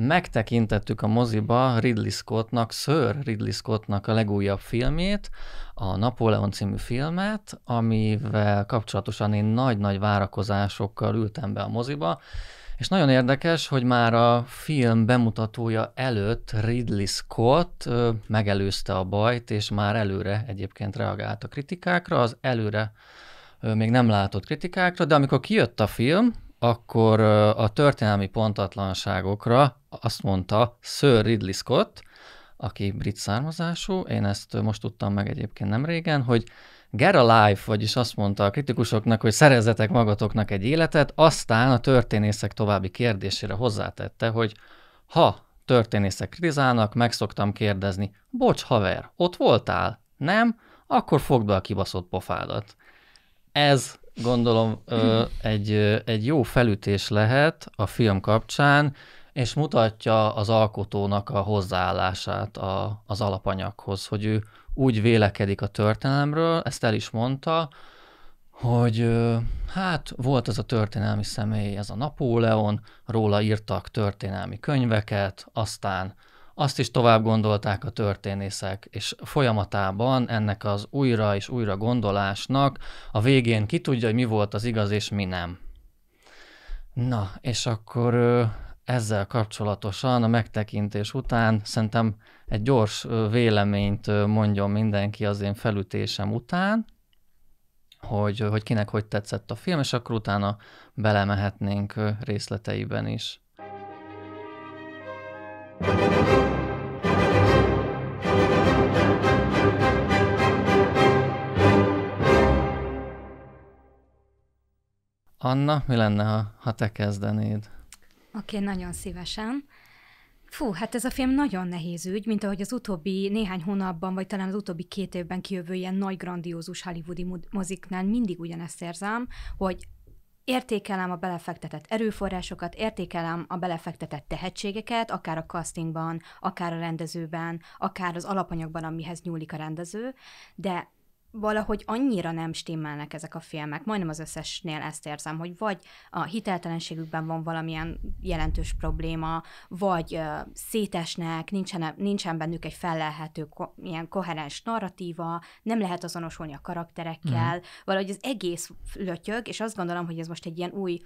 megtekintettük a moziba Ridley Scottnak, Sir Ridley Scottnak a legújabb filmjét, a Napóleon című filmet, amivel kapcsolatosan én nagy-nagy várakozásokkal ültem be a moziba, és nagyon érdekes, hogy már a film bemutatója előtt Ridley Scott megelőzte a bajt, és már előre egyébként reagált a kritikákra, az előre még nem látott kritikákra, de amikor kijött a film, akkor a történelmi pontatlanságokra azt mondta Sir Ridley Scott, aki brit származású, én ezt most tudtam meg egyébként nem régen, hogy get a life, vagyis azt mondta a kritikusoknak, hogy szerezzetek magatoknak egy életet, aztán a történészek további kérdésére hozzátette, hogy ha történészek kritizálnak, meg szoktam kérdezni, bocs haver, ott voltál? Nem? Akkor fogd be a kibaszott pofádat. Ez gondolom egy, egy jó felütés lehet a film kapcsán, és mutatja az alkotónak a hozzáállását a, az alapanyaghoz, hogy ő úgy vélekedik a történelemről, ezt el is mondta, hogy hát volt ez a történelmi személy, ez a Napóleon, róla írtak történelmi könyveket, aztán azt is tovább gondolták a történészek, és folyamatában ennek az újra és újra gondolásnak a végén ki tudja, hogy mi volt az igaz és mi nem. Na, és akkor ezzel kapcsolatosan a megtekintés után szerintem egy gyors véleményt mondjon mindenki az én felütésem után, hogy, hogy kinek hogy tetszett a film, és akkor utána belemehetnénk részleteiben is. Anna, mi lenne, ha, ha te kezdenéd? Oké, okay, nagyon szívesen. Fú, hát ez a film nagyon nehéz ügy, mint ahogy az utóbbi néhány hónapban, vagy talán az utóbbi két évben kijövő ilyen nagy, grandiózus hollywoodi moziknál mindig ugyanezt érzem, hogy értékelem a belefektetett erőforrásokat, értékelem a belefektetett tehetségeket, akár a castingban, akár a rendezőben, akár az alapanyagban, amihez nyúlik a rendező, de valahogy annyira nem stimmelnek ezek a filmek. Majdnem az összesnél ezt érzem, hogy vagy a hiteltelenségükben van valamilyen jelentős probléma, vagy uh, szétesnek, nincsen, nincsen bennük egy fellelhető, ko- ilyen koherens narratíva, nem lehet azonosulni a karakterekkel, mm. valahogy az egész lötyög, és azt gondolom, hogy ez most egy ilyen új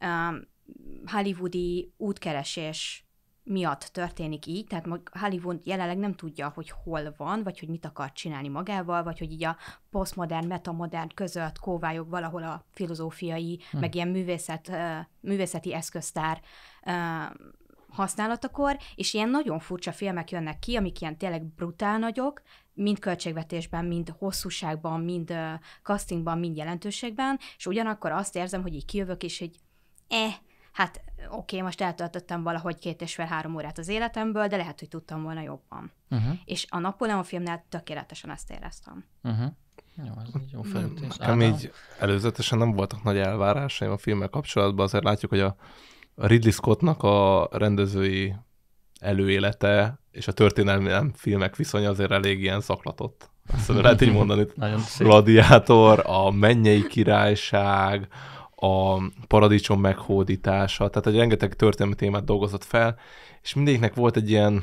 um, hollywoodi útkeresés miatt történik így, tehát Hollywood jelenleg nem tudja, hogy hol van, vagy hogy mit akar csinálni magával, vagy hogy így a posztmodern, metamodern között kóvályog valahol a filozófiai, hmm. meg ilyen művészet, művészeti eszköztár használatakor, és ilyen nagyon furcsa filmek jönnek ki, amik ilyen tényleg brutál nagyok, mind költségvetésben, mind hosszúságban, mind castingban, mind jelentőségben, és ugyanakkor azt érzem, hogy így kijövök, és egy eh, hát oké, okay, most eltöltöttem valahogy két és fél három órát az életemből, de lehet, hogy tudtam volna jobban. Uh-huh. És a Napóleon filmnél tökéletesen ezt éreztem. Uh-huh. Jó, ez egy jó Nekem így előzetesen nem voltak nagy elvárásaim a filmmel kapcsolatban, azért látjuk, hogy a Ridley Scottnak a rendezői előélete és a történelmi filmek viszonya azért elég ilyen zaklatott. Azt lehet így mondani. Nagyon Gladiátor, a Mennyei Királyság, a paradicsom meghódítása, tehát egy rengeteg történelmi témát dolgozott fel, és mindegyiknek volt egy ilyen,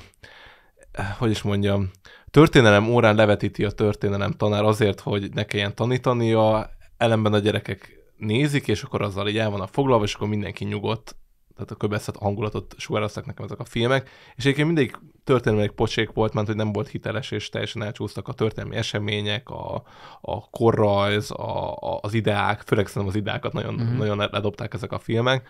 hogy is mondjam, történelem órán levetíti a történelem tanár azért, hogy ne kelljen tanítania, ellenben a gyerekek nézik, és akkor azzal így el van a foglalva, és akkor mindenki nyugodt, tehát a köbeszett hangulatot sugároztak nekem ezek a filmek, és egyébként mindig történelmi pocsék volt, mert hogy nem volt hiteles, és teljesen elcsúsztak a történelmi események, a, a korrajz, a, a, az ideák, főleg szerintem az ideákat nagyon, uh-huh. nagyon ledobták ezek a filmek,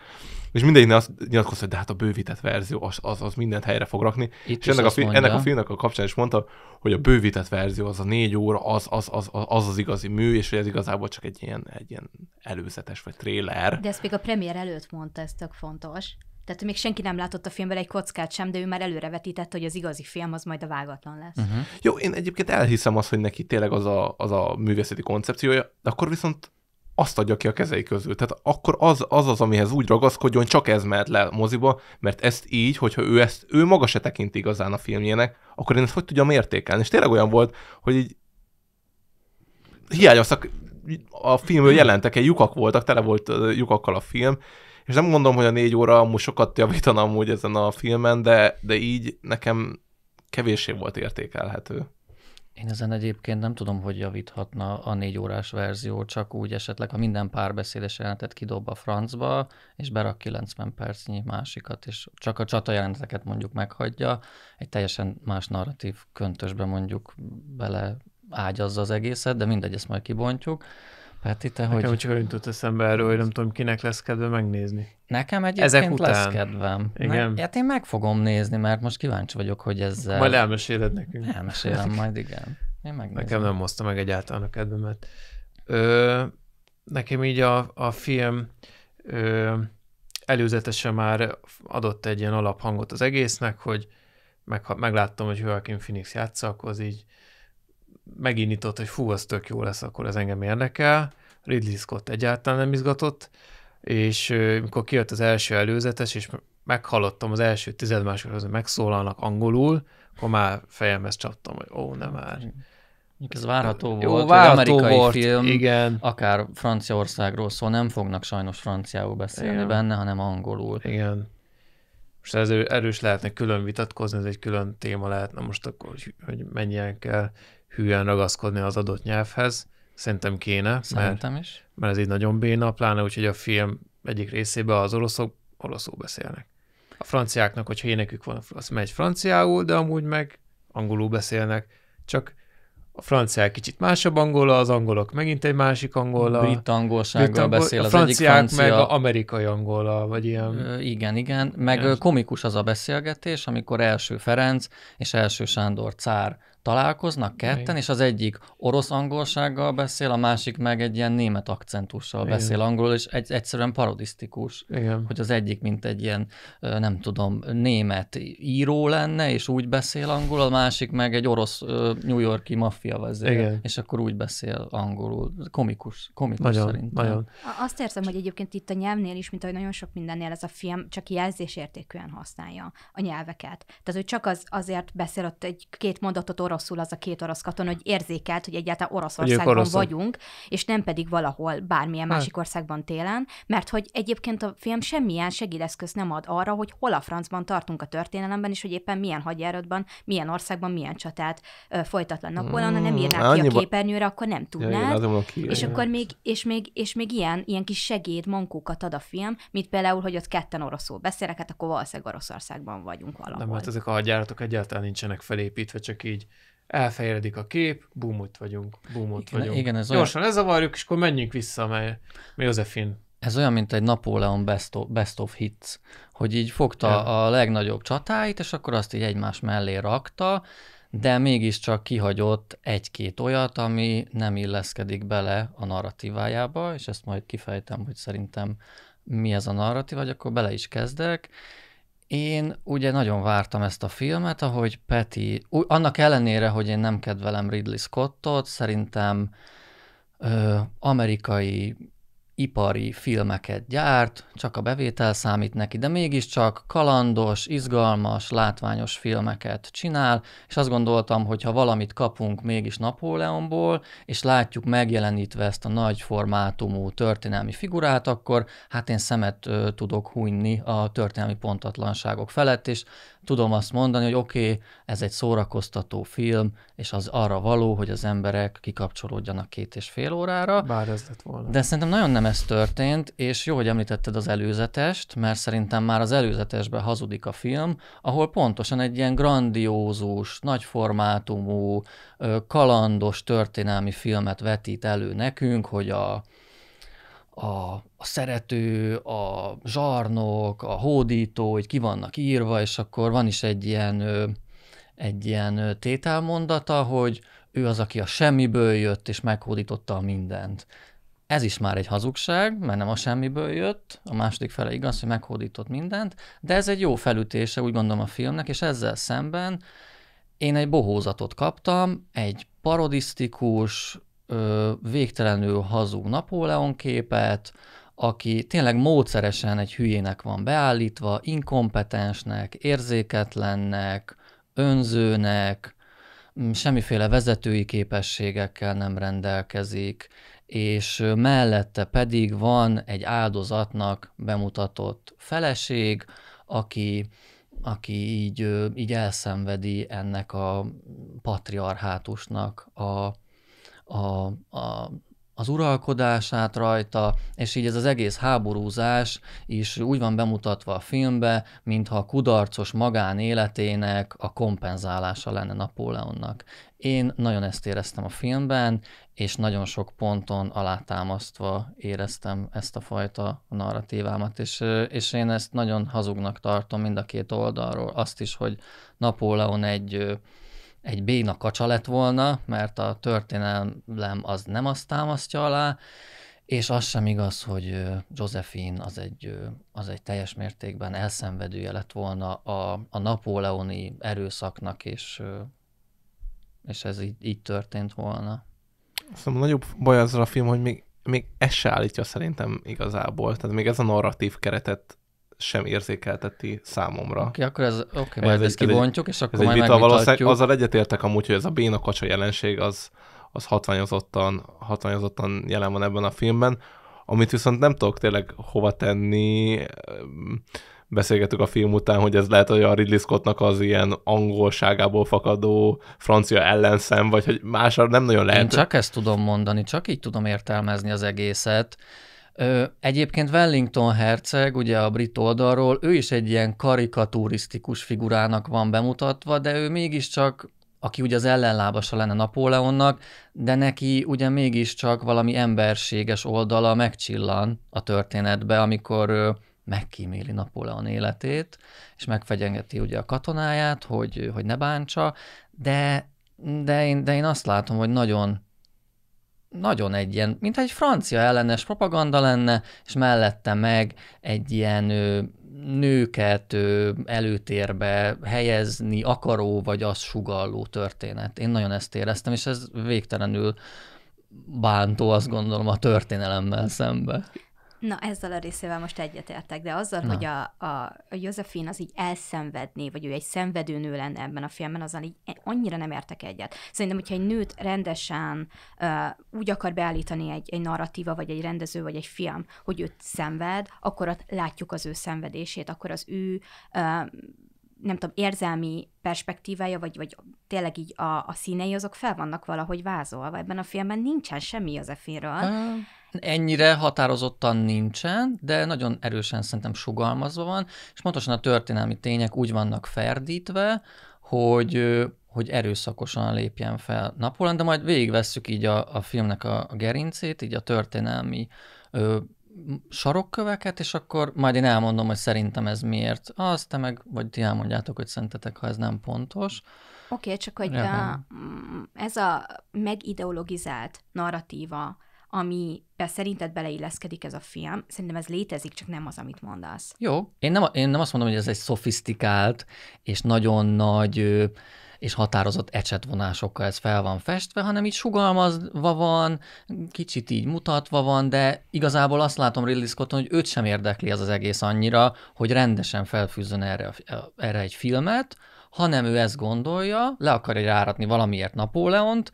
és mindegyik azt nyilatkozta, hogy de hát a bővített verzió az, az, az mindent helyre fog rakni, Itt és ennek a, fi- ennek a filmnek a kapcsán is mondta, hogy a bővített verzió az a négy óra, az az, az, az, az igazi mű, és hogy ez igazából csak egy ilyen, egy ilyen előzetes vagy tréler. De ezt még a premier előtt mondta, ez tök fontos. Tehát még senki nem látott a filmben egy kockát sem, de ő már előrevetítette, hogy az igazi film az majd a vágatlan lesz. Uh-huh. Jó, én egyébként elhiszem azt, hogy neki tényleg az a, az a művészeti koncepciója, de akkor viszont azt adja ki a kezei közül. Tehát akkor az az, az amihez úgy ragaszkodjon, csak ez mehet le moziba, mert ezt így, hogyha ő ezt, ő maga se tekint igazán a filmjének, akkor én ezt hogy tudjam értékelni. És tényleg olyan volt, hogy így hiányoztak, a filmből jelentek, egy lyukak voltak, tele volt lyukakkal a film, és nem mondom, hogy a négy óra amúgy sokat javítana amúgy ezen a filmen, de, de így nekem kevésé volt értékelhető. Én ezen egyébként nem tudom, hogy javíthatna a négy órás verzió, csak úgy esetleg, ha minden párbeszédes jelenetet kidob a francba, és berak 90 percnyi másikat, és csak a csata jeleneteket mondjuk meghagyja, egy teljesen más narratív köntösbe mondjuk bele ágyazza az egészet, de mindegy, ezt majd kibontjuk. Peti, hát te ahogy... Nekem csak olyan jutott eszembe erről, hogy nem tudom, kinek lesz kedve megnézni. Nekem egyébként Ezek után. lesz kedvem. Igen. Ne, hát én meg fogom nézni, mert most kíváncsi vagyok, hogy ezzel... Majd elmeséled nekünk. Elmesélem majd, igen. Én megnézem. Nekem nem hozta meg egyáltalán a kedvemet. Ö, nekem így a, a film ö, előzetesen már adott egy ilyen alaphangot az egésznek, hogy meg, ha megláttam, hogy Joaquin Phoenix játsza, akkor az így megindított, hogy fú, az tök jó lesz, akkor ez engem érdekel. Ridley Scott egyáltalán nem izgatott, és mikor kijött az első előzetes, és meghallottam az első tized hogy megszólalnak angolul, akkor már fejemhez csaptam, hogy ó, nem már. Ez várható Jó, volt, várható amerikai volt, film, igen. akár Franciaországról szól, nem fognak sajnos franciául beszélni igen. benne, hanem angolul. Igen. Most ez erős lehetne külön vitatkozni, ez egy külön téma lehetne most akkor, hogy mennyien kell hülyen ragaszkodni az adott nyelvhez. Szerintem kéne. Szerintem mert, is. Mert ez így nagyon béna, pláne úgy, hogy a film egyik részében az oroszok oroszul beszélnek. A franciáknak, hogyha énekük van, az megy franciául, de amúgy meg angolul beszélnek. Csak a franciák kicsit másabb angola, az angolok megint egy másik angola. Brit angolsággal Brit angol, beszél a az egyik francia. meg a amerikai angola, vagy ilyen. Ö, igen, igen. Meg ilyen. komikus az a beszélgetés, amikor első Ferenc és első Sándor cár találkoznak ketten, és az egyik orosz angolsággal beszél, a másik meg egy ilyen német akcentussal Igen. beszél angolul, és egy, egyszerűen parodisztikus, Igen. hogy az egyik, mint egy ilyen, nem tudom, német író lenne, és úgy beszél angol, a másik meg egy orosz New Yorki maffia vezér, Igen. és akkor úgy beszél angolul. Komikus, komikus nagyon, szerintem. Nagyon. Azt érzem, hogy egyébként itt a nyelvnél is, mint ahogy nagyon sok mindennél ez a film csak jelzésértékűen használja a nyelveket. Tehát, hogy csak az, azért beszél ott egy két mondatot orosz oroszul az a két orosz katon, hogy érzékelt, hogy egyáltalán Oroszországban vagyunk, és nem pedig valahol bármilyen hát. másik országban télen, mert hogy egyébként a film semmilyen segédeszköz nem ad arra, hogy hol a francban tartunk a történelemben, és hogy éppen milyen hadjáratban, milyen országban, milyen csatát ö, folytatlanak volna, hmm, nem írnák annyiba... Hmm. ki a képernyőre, akkor nem tudnád. Ja, én ki, és én akkor még, és még, és még ilyen, ilyen kis segéd mankókat ad a film, mint például, hogy ott ketten oroszul beszélek, hát akkor valószínűleg Oroszországban vagyunk valahol. Nem, hát ezek a hadjáratok egyáltalán nincsenek felépítve, csak így elfejedik a kép, boom, ott vagyunk, boom, ott igen, vagyunk. Igen, ez Gyorsan olyan... lezavarjuk, és akkor menjünk vissza, mely Josephine. Ez olyan, mint egy Napóleon best best of hits, hogy így fogta ja. a legnagyobb csatáit, és akkor azt így egymás mellé rakta, de mégiscsak kihagyott egy-két olyat, ami nem illeszkedik bele a narratívájába, és ezt majd kifejtem, hogy szerintem mi ez a narratív, vagy akkor bele is kezdek, én ugye nagyon vártam ezt a filmet, ahogy Peti, annak ellenére, hogy én nem kedvelem Ridley Scottot, szerintem ö, amerikai ipari filmeket gyárt, csak a bevétel számít neki, de mégiscsak kalandos, izgalmas, látványos filmeket csinál, és azt gondoltam, hogy ha valamit kapunk mégis Napóleonból, és látjuk megjelenítve ezt a nagy formátumú történelmi figurát, akkor hát én szemet ö, tudok hunyni a történelmi pontatlanságok felett, és tudom azt mondani, hogy oké, okay, ez egy szórakoztató film, és az arra való, hogy az emberek kikapcsolódjanak két és fél órára. Bár ez lett volna. De szerintem nagyon nem ez történt, és jó, hogy említetted az előzetest, mert szerintem már az előzetesben hazudik a film, ahol pontosan egy ilyen grandiózus, nagyformátumú, kalandos történelmi filmet vetít elő nekünk, hogy a a, a szerető, a zsarnok, a hódító, hogy ki vannak írva, és akkor van is egy ilyen, egy ilyen tételmondata, hogy ő az, aki a semmiből jött, és meghódította a mindent. Ez is már egy hazugság, mert nem a semmiből jött, a második fele igaz, hogy meghódított mindent, de ez egy jó felütése, úgy gondolom a filmnek, és ezzel szemben én egy bohózatot kaptam, egy parodisztikus, ö, végtelenül hazug Napóleon képet, aki tényleg módszeresen egy hülyének van beállítva, inkompetensnek, érzéketlennek, önzőnek, semmiféle vezetői képességekkel nem rendelkezik, és mellette pedig van egy áldozatnak bemutatott feleség, aki, aki így, így elszenvedi ennek a patriarhátusnak a, a, a, az uralkodását rajta, és így ez az egész háborúzás is úgy van bemutatva a filmbe, mintha a kudarcos magánéletének a kompenzálása lenne Napóleonnak. Én nagyon ezt éreztem a filmben, és nagyon sok ponton alátámasztva éreztem ezt a fajta narratívámat, és, és én ezt nagyon hazugnak tartom mind a két oldalról. Azt is, hogy Napóleon egy egy béna kacsa lett volna, mert a történelem az nem azt támasztja alá, és az sem igaz, hogy Josephine az egy, az egy teljes mértékben elszenvedője lett volna a, a napóleoni erőszaknak, és, és ez így, így történt volna. Szóval nagyobb baj azzal a film, hogy még, még ez se állítja szerintem igazából, tehát még ez a narratív keretet sem érzékelteti számomra. Oké, okay, akkor ez, oké, okay, majd ez ezt egy, kibontjuk, és akkor ez majd egy vita, valószínűleg azzal egyetértek amúgy, hogy ez a béna kacsa jelenség az, az hatványozottan, hatványozottan jelen van ebben a filmben, amit viszont nem tudok tényleg hova tenni, ehm, beszélgetünk a film után, hogy ez lehet, hogy a Ridley Scottnak az ilyen angolságából fakadó francia ellenszem, vagy hogy másra nem nagyon lehet. Én csak ezt tudom mondani, csak így tudom értelmezni az egészet, Egyébként Wellington herceg, ugye a brit oldalról, ő is egy ilyen karikaturisztikus figurának van bemutatva, de ő mégiscsak aki ugye az ellenlábasa lenne Napóleonnak, de neki ugye mégiscsak valami emberséges oldala megcsillan a történetbe, amikor megkíméli Napóleon életét, és megfegyengeti ugye a katonáját, hogy, hogy ne bántsa, de, de, én, de én azt látom, hogy nagyon nagyon egy ilyen, mint egy francia ellenes propaganda lenne, és mellette meg egy ilyen ő, nőket ö, előtérbe helyezni akaró, vagy az sugalló történet. Én nagyon ezt éreztem, és ez végtelenül bántó, azt gondolom, a történelemmel szembe. Na, ezzel a részével most egyetértek, de azzal, Na. hogy a, a, a Josephine az így elszenvedné, vagy ő egy nő lenne ebben a filmben, azon így annyira nem értek egyet. Szerintem, hogyha egy nőt rendesen uh, úgy akar beállítani egy, egy narratíva, vagy egy rendező, vagy egy film, hogy őt szenved, akkor ott látjuk az ő szenvedését, akkor az ő uh, nem tudom, érzelmi perspektívája, vagy, vagy tényleg így a, a színei, azok fel vannak valahogy vázolva. Ebben a filmben nincsen semmi az Efinről ennyire határozottan nincsen, de nagyon erősen szerintem sugalmazva van, és pontosan a történelmi tények úgy vannak ferdítve, hogy hogy erőszakosan lépjen fel Napóleon, de majd végigvesszük így a, a filmnek a, a gerincét, így a történelmi ö, sarokköveket, és akkor majd én elmondom, hogy szerintem ez miért. Azt te meg, vagy ti elmondjátok, hogy szerintetek, ha ez nem pontos. Oké, okay, csak hogy a, mm, ez a megideologizált narratíva, ami be szerinted beleilleszkedik ez a film, szerintem ez létezik, csak nem az, amit mondasz. Jó. Én nem, én nem azt mondom, hogy ez egy szofisztikált és nagyon nagy és határozott ecsetvonásokkal ez fel van festve, hanem így sugalmazva van, kicsit így mutatva van, de igazából azt látom Ridley Scotton, hogy őt sem érdekli az az egész annyira, hogy rendesen felfűzzön erre, erre egy filmet, hanem ő ezt gondolja, le akarja ráratni valamiért Napóleont,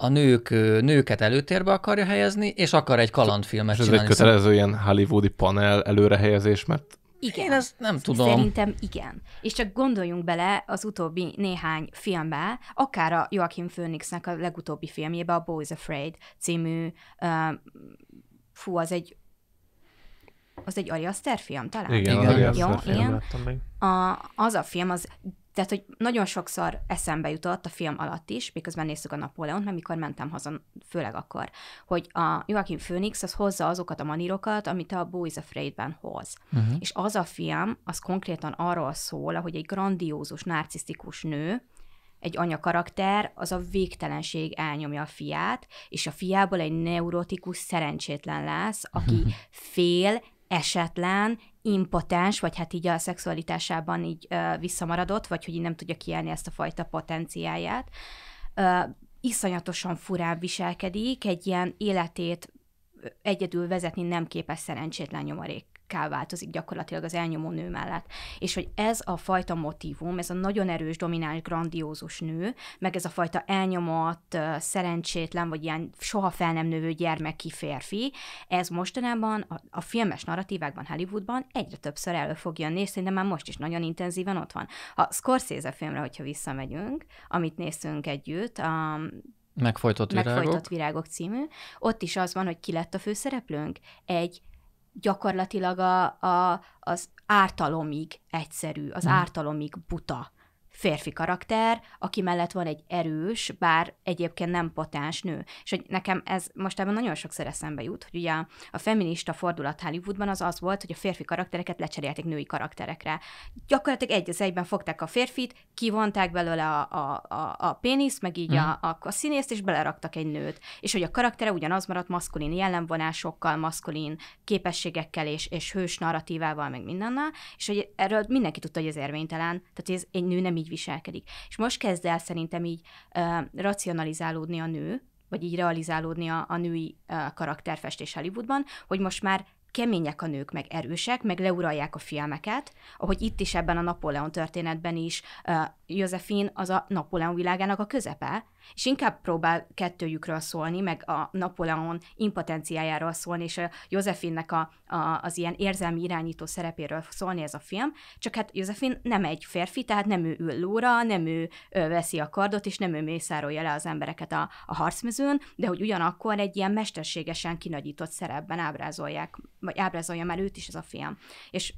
a nők, nőket előtérbe akarja helyezni, és akar egy kalandfilmet és ez csinálni. ez szóval- egy kötelező ilyen hollywoodi panel előrehelyezés, mert igen. azt nem tudom. Szerintem igen. És csak gondoljunk bele az utóbbi néhány filmbe, akár a Joachim Phoenixnek a legutóbbi filmjébe, a Boys Afraid című, uh, fú, az egy az egy Ari Aster film talán? Igen, igen. Ari Aster Jó, film igen. Még. A, az a film, az tehát, hogy nagyon sokszor eszembe jutott a film alatt is, miközben néztük a Napóleont, mert mikor mentem haza, főleg akkor, hogy a Joaquin Phoenix az hozza azokat a manírokat, amit a Boys Afraid-ben hoz. Uh-huh. És az a film, az konkrétan arról szól, hogy egy grandiózus, narcisztikus nő, egy anya karakter, az a végtelenség elnyomja a fiát, és a fiából egy neurotikus, szerencsétlen lesz, aki fél, esetlen, impotens, vagy hát így a szexualitásában így ö, visszamaradott, vagy hogy így nem tudja kielni ezt a fajta potenciáját. Ö, iszonyatosan furán viselkedik, egy ilyen életét egyedül vezetni nem képes szerencsétlen nyomorék ká változik gyakorlatilag az elnyomó nő mellett. És hogy ez a fajta motivum, ez a nagyon erős, domináns, grandiózus nő, meg ez a fajta elnyomott, szerencsétlen, vagy ilyen soha fel nem növő gyermeki férfi, ez mostanában a, a filmes narratívákban Hollywoodban egyre többször elő fog jönni, és szerintem már most is nagyon intenzíven ott van. A Scorsese filmre, hogyha visszamegyünk, amit néztünk együtt, a Megfojtott virágok. Megfojtott virágok című. Ott is az van, hogy ki lett a főszereplőnk? Egy gyakorlatilag a, a, az ártalomig egyszerű, az hmm. ártalomig buta férfi karakter, aki mellett van egy erős, bár egyébként nem potens nő. És hogy nekem ez most ebben nagyon sokszor eszembe jut, hogy ugye a, feminista fordulat Hollywoodban az az volt, hogy a férfi karaktereket lecserélték női karakterekre. Gyakorlatilag egy az egyben fogták a férfit, kivonták belőle a, a, a, a péniszt, meg így mm. a, mhm. a, a színészt, és beleraktak egy nőt. És hogy a karaktere ugyanaz maradt maszkulin jellemvonásokkal, maszkulin képességekkel és, és hős narratívával, meg mindennel, és hogy erről mindenki tudta, hogy ez érvénytelen. Tehát ez egy nő nem így így viselkedik. És most kezd el szerintem így uh, racionalizálódni a nő, vagy így realizálódni a, a női uh, karakterfestés Hollywoodban, hogy most már kemények a nők, meg erősek, meg leuralják a filmeket, ahogy itt is ebben a Napóleon történetben is uh, Josephine az a Napóleon világának a közepe, és inkább próbál kettőjükről szólni, meg a Napoleon impotenciájáról szólni, és a Józsefinnek a, a, az ilyen érzelmi irányító szerepéről szólni ez a film, csak hát Josephine nem egy férfi, tehát nem ő ül lóra, nem ő, ő veszi a kardot, és nem ő mészárolja le az embereket a, a harcmezőn, de hogy ugyanakkor egy ilyen mesterségesen kinagyított szerepben ábrázolják, vagy ábrázolja már őt is ez a film. És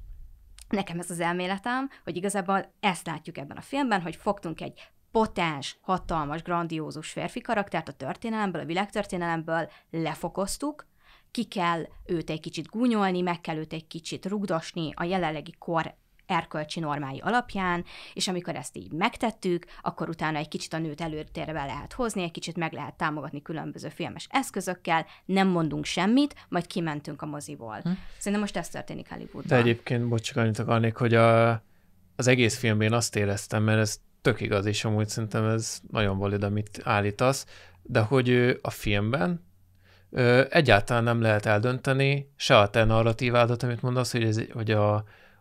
nekem ez az elméletem, hogy igazából ezt látjuk ebben a filmben, hogy fogtunk egy potens, hatalmas, grandiózus férfi karaktert a történelemből, a világtörténelemből lefokoztuk, ki kell őt egy kicsit gúnyolni, meg kell őt egy kicsit rugdosni a jelenlegi kor erkölcsi normái alapján, és amikor ezt így megtettük, akkor utána egy kicsit a nőt előtérbe lehet hozni, egy kicsit meg lehet támogatni különböző filmes eszközökkel, nem mondunk semmit, majd kimentünk a moziból. Hm. Szerintem most ez történik Hollywoodban. De egyébként, bocsánat, csak annyit akarnék, hogy a, az egész filmben azt éreztem, mert ezt tök igaz, és amúgy szerintem ez nagyon valid, amit állítasz, de hogy a filmben egyáltalán nem lehet eldönteni se a te narratívádat, amit mondasz, hogy, ez, hogy a,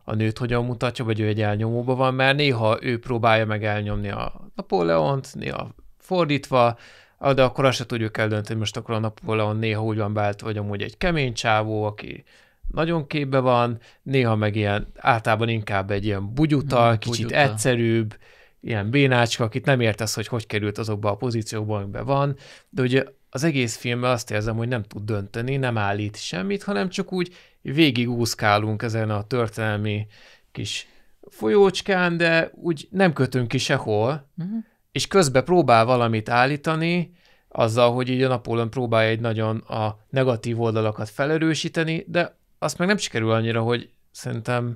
a nőt hogyan mutatja, vagy ő egy elnyomóban van, mert néha ő próbálja meg elnyomni a Napóleont, néha fordítva, de akkor azt se tudjuk eldönteni, hogy most akkor a Napóleon néha úgy van beállt, vagy amúgy egy kemény csávó, aki nagyon képbe van, néha meg ilyen, általában inkább egy ilyen bugyuta, hmm, kicsit bugyuta. egyszerűbb, ilyen bénácska, akit nem értesz, hogy hogy került azokba a pozíciókba, amiben van, de ugye az egész filmben azt érzem, hogy nem tud dönteni, nem állít semmit, hanem csak úgy végig úszkálunk ezen a történelmi kis folyócskán, de úgy nem kötünk ki sehol, uh-huh. és közben próbál valamit állítani, azzal, hogy így a Napóleon próbálja egy nagyon a negatív oldalakat felerősíteni, de azt meg nem sikerül annyira, hogy szerintem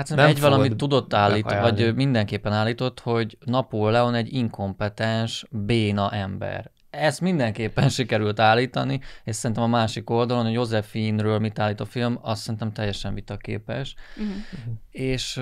Hát nem egy valamit tudott állít, vagy mindenképpen állított, hogy Napóleon egy inkompetens, béna ember. Ezt mindenképpen sikerült állítani, és szerintem a másik oldalon, hogy Josephine Josephine-ről mit állít a film, azt szerintem teljesen vitaképes. Uh-huh. uh-huh. És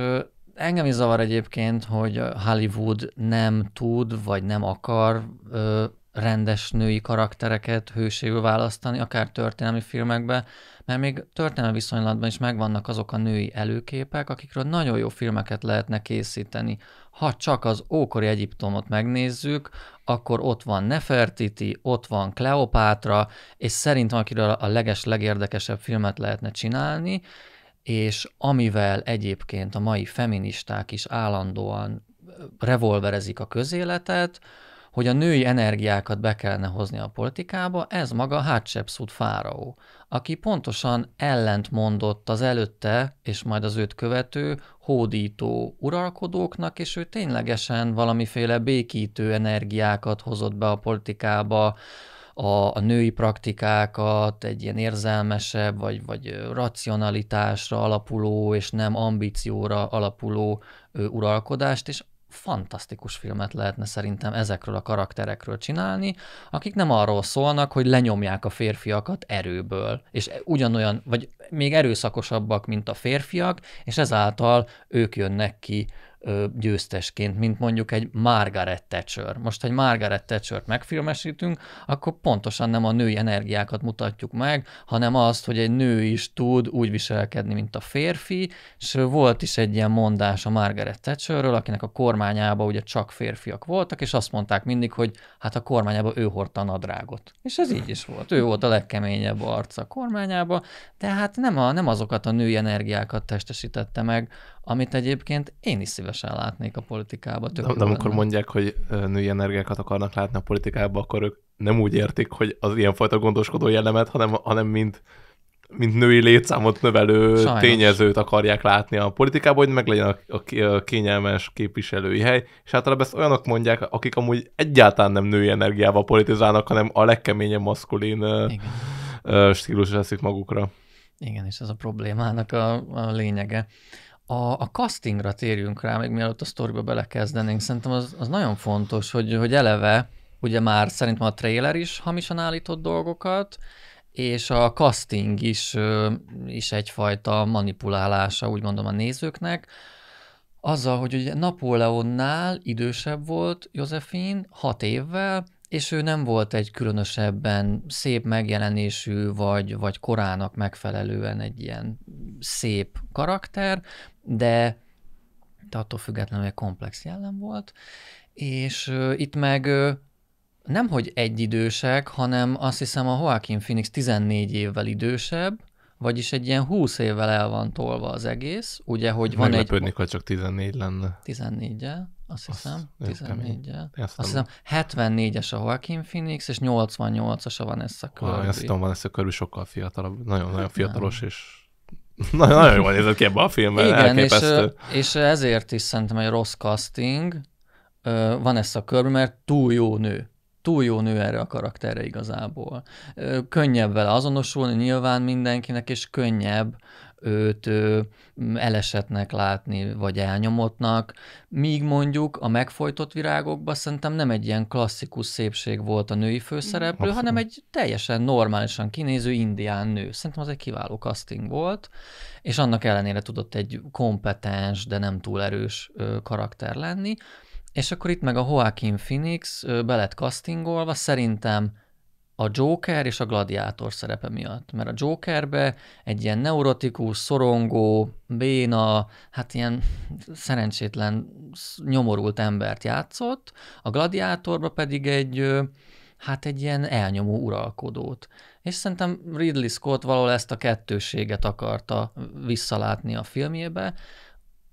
engem is zavar egyébként, hogy Hollywood nem tud, vagy nem akar ö, rendes női karaktereket hőségül választani, akár történelmi filmekbe, mert még történelmi viszonylatban is megvannak azok a női előképek, akikről nagyon jó filmeket lehetne készíteni. Ha csak az ókori Egyiptomot megnézzük, akkor ott van Nefertiti, ott van Kleopátra, és szerintem akiről a leges, legérdekesebb filmet lehetne csinálni, és amivel egyébként a mai feministák is állandóan revolverezik a közéletet, hogy a női energiákat be kellene hozni a politikába, ez maga Hatshepsut fáraó, aki pontosan ellentmondott az előtte és majd az őt követő hódító uralkodóknak, és ő ténylegesen valamiféle békítő energiákat hozott be a politikába, a, a női praktikákat egy ilyen érzelmesebb, vagy, vagy racionalitásra alapuló, és nem ambícióra alapuló ő, uralkodást, és fantasztikus filmet lehetne szerintem ezekről a karakterekről csinálni, akik nem arról szólnak, hogy lenyomják a férfiakat erőből, és ugyanolyan, vagy még erőszakosabbak, mint a férfiak, és ezáltal ők jönnek ki győztesként, mint mondjuk egy Margaret Thatcher. Most, egy Margaret Thatcher-t megfilmesítünk, akkor pontosan nem a női energiákat mutatjuk meg, hanem azt, hogy egy nő is tud úgy viselkedni, mint a férfi, és volt is egy ilyen mondás a Margaret Thatcherről, akinek a kormányába ugye csak férfiak voltak, és azt mondták mindig, hogy hát a kormányába ő hordta a nadrágot. És ez így is volt. Ő volt a legkeményebb arca a kormányába, de hát nem, a, nem azokat a női energiákat testesítette meg, amit egyébként én is szívesen látnék a politikába. de, de amikor mondják, hogy női energiákat akarnak látni a politikába, akkor ők nem úgy értik, hogy az ilyenfajta gondoskodó jellemet, hanem, hanem mint, mint női létszámot növelő Sajnos. tényezőt akarják látni a politikában, hogy meg a, a kényelmes képviselői hely, és általában ezt olyanok mondják, akik amúgy egyáltalán nem női energiával politizálnak, hanem a legkeményebb maszkulin Igen. stílus veszik magukra. Igen, és ez a problémának a, a lényege. A, a castingra térjünk rá, még mielőtt a sztoriba belekezdenénk. Szerintem az, az nagyon fontos, hogy, hogy eleve, ugye már szerintem a trailer is hamisan állított dolgokat, és a casting is, is egyfajta manipulálása, úgy mondom, a nézőknek, azzal, hogy ugye Napóleonnál idősebb volt Josephine hat évvel, és ő nem volt egy különösebben szép megjelenésű, vagy, vagy korának megfelelően egy ilyen szép karakter, de, de attól függetlenül egy komplex jellem volt, és uh, itt meg uh, nem hogy egy idősek, hanem azt hiszem a Joaquin Phoenix 14 évvel idősebb, vagyis egy ilyen 20 évvel el van tolva az egész, ugye, hogy van Meglepődnék, egy... ha csak 14 lenne. 14-el, azt hiszem, az, 14-el. Azt, azt hiszem, 74-es a Joaquin Phoenix, és 88-as a Vanessa Kirby. Ah, azt hiszem, Vanessa Kirby sokkal fiatalabb, nagyon-nagyon hát fiatalos, nem. és nagyon jól nézett ki ebben a filmben, Igen, és, és ezért is szerintem egy rossz casting van ezt a körben, mert túl jó nő túl jó nő erre a karakterre igazából. Könnyebb vele azonosulni nyilván mindenkinek, és könnyebb őt elesetnek látni, vagy elnyomottnak, míg mondjuk a megfojtott virágokban szerintem nem egy ilyen klasszikus szépség volt a női főszereplő, Abszolút. hanem egy teljesen normálisan kinéző indián nő. Szerintem az egy kiváló casting volt, és annak ellenére tudott egy kompetens, de nem túl erős karakter lenni. És akkor itt meg a Joaquin Phoenix be lett castingolva, szerintem a Joker és a Gladiátor szerepe miatt. Mert a Jokerbe egy ilyen neurotikus, szorongó, béna, hát ilyen szerencsétlen, nyomorult embert játszott, a Gladiátorba pedig egy, hát egy ilyen elnyomó uralkodót. És szerintem Ridley Scott valahol ezt a kettőséget akarta visszalátni a filmjébe,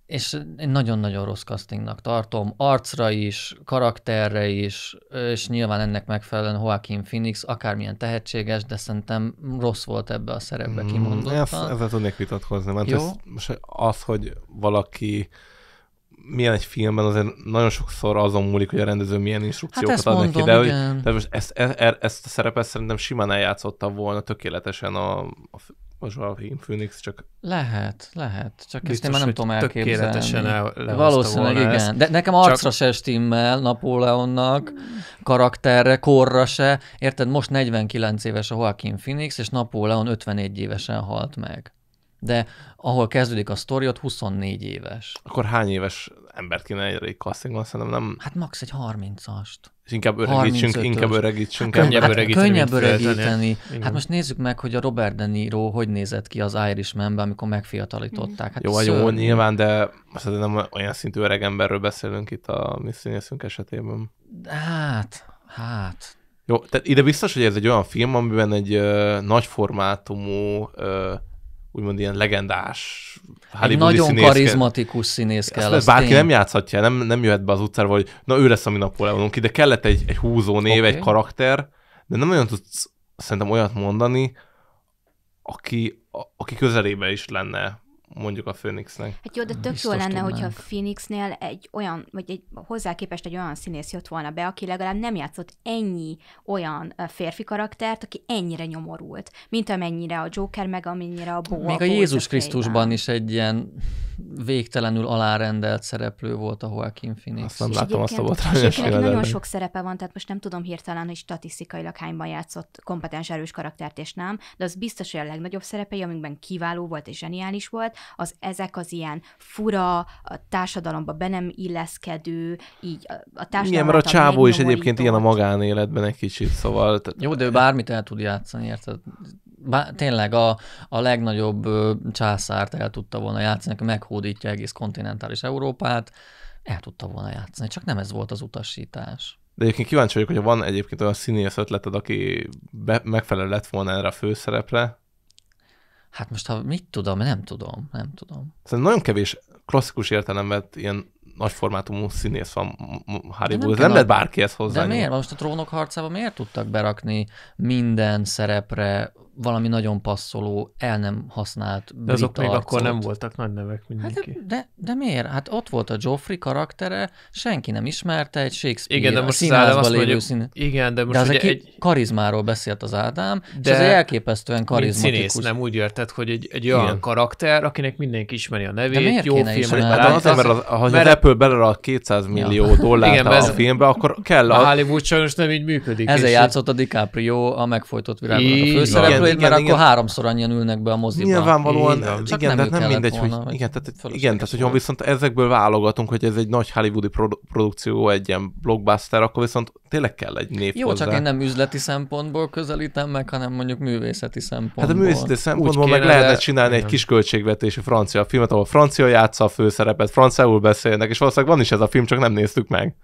és én nagyon-nagyon rossz castingnak tartom, arcra is, karakterre is, és nyilván ennek megfelelően Joaquin Phoenix akármilyen tehetséges, de szerintem rossz volt ebbe a szerepbe mm, kimondottan. Ezt, ezzel tudnék vitatkozni, mert Jó. Ez, az, hogy valaki milyen egy filmben azért nagyon sokszor azon múlik, hogy a rendező milyen instrukciókat hát ad mondom, neki, de, hogy, de most ezt, e, e, ezt a szerepet szerintem simán eljátszotta volna tökéletesen a, a most Joaquin Phoenix csak... Lehet, lehet. Csak biztos, ezt én már nem tudom elképzelni. El, Valószínűleg igen. Ezt. De nekem arcra csak... se stimmel Napóleonnak, karakterre, korra se. Érted, most 49 éves a Joaquin Phoenix, és Napóleon 51 évesen halt meg. De ahol kezdődik a sztori, ott 24 éves. Akkor hány éves embert kéne egy castingon? Szerintem nem... Hát max egy 30-ast. És inkább öregítsünk, inkább öregítsünk, hát, könnyebb hát öregíteni. Könnyebb öregíteni. Hát most nézzük meg, hogy a Robert De Niro hogy nézett ki az Irishmanben, amikor megfiatalították. Hát jó, jó, nyilván, de szerintem nem olyan szintű öreg emberről beszélünk itt a mi színészünk esetében. Hát, hát. Jó, tehát ide biztos, hogy ez egy olyan film, amiben egy ö, nagy formátumú ö, úgymond ilyen legendás Hollywoodi Nagyon színész karizmatikus színész kell. Ezt, bárki én... nem játszhatja, nem, nem jöhet be az utcára, hogy na ő lesz a mi Napóleonunk, de kellett egy, egy húzó név, okay. egy karakter, de nem nagyon tudsz szerintem olyat mondani, aki, a, aki közelébe is lenne mondjuk a Phoenixnek. Hát jó, de tök jó lenne, tudnánk. hogyha a Phoenixnél egy olyan, vagy egy, hozzá képest egy olyan színész jött volna be, aki legalább nem játszott ennyi olyan férfi karaktert, aki ennyire nyomorult, mint amennyire a Joker, meg amennyire a Bó. Még a, a Jézus Krisztusban is egy ilyen végtelenül alárendelt szereplő volt a Joaquin Phoenix. Azt nem látom azt a botrányos Nagyon sok szerepe van, tehát most nem tudom hirtelen, hogy statisztikailag hányban játszott kompetens erős karaktert és nem, de az biztos, hogy a legnagyobb szerepei, amikben kiváló volt és zseniális volt, az ezek az ilyen fura, a társadalomba be nem illeszkedő, így a társadalom... Igen, mert a csávó is egyébként ilyen a magánéletben egy kicsit, szóval... Jó, de ő bármit el tud játszani, érted? Bár, tényleg a, a legnagyobb császárt el tudta volna játszani, aki meghódítja egész kontinentális Európát, el tudta volna játszani, csak nem ez volt az utasítás. De egyébként kíváncsi vagyok, hogy van egyébként olyan színész ötleted, aki be, megfelelő lett volna erre a főszerepre, Hát most, ha mit tudom, nem tudom, nem tudom. Szerintem nagyon kevés klasszikus értelemben ilyen nagy formátumú színész van Hollywood. Ez nem, nem lett bárkihez hozzá. De miért? Most a trónok harcában miért tudtak berakni minden szerepre valami nagyon passzoló, el nem használt De azok arcot. akkor nem voltak nagy nevek mindenki. Hát de, de, de miért? Hát ott volt a Joffrey karaktere, senki nem ismerte, egy Shakespeare igen, de most színházba azt mondjuk, szín... Igen, de most de az ugye egy... karizmáról beszélt az Ádám, de és ez elképesztően karizmatikus. Színész, nem úgy érted, hogy egy, egy olyan igen. karakter, akinek mindenki ismeri a nevét, de miért jó filmet hát, hát mert, az, ha mert... Apple belerak 200 millió ja. dollárt igen, a filmbe, akkor kell a... a Hollywood sajnos nem így működik. Ezzel játszott a DiCaprio a megfojtott virágot a főszereplő, igen, mert igen. akkor háromszor annyian ülnek be a moziba. Nyilvánvalóan, igen, csak igen, nem, hát nem mindegy, volna, hogy, igen, tehát, igen, tehát hogyha viszont ezekből válogatunk, hogy ez egy nagy hollywoodi produ- produkció, egy ilyen blockbuster, akkor viszont tényleg kell egy név Jó, hozzá. csak én nem üzleti szempontból közelítem meg, hanem mondjuk művészeti szempontból. Hát a művészeti szempontból meg lehetne csinálni egy kis költségvetésű francia filmet, ahol francia játsza a főszerepet, franciául beszélnek, és valószínűleg van is ez a film, csak nem néztük meg.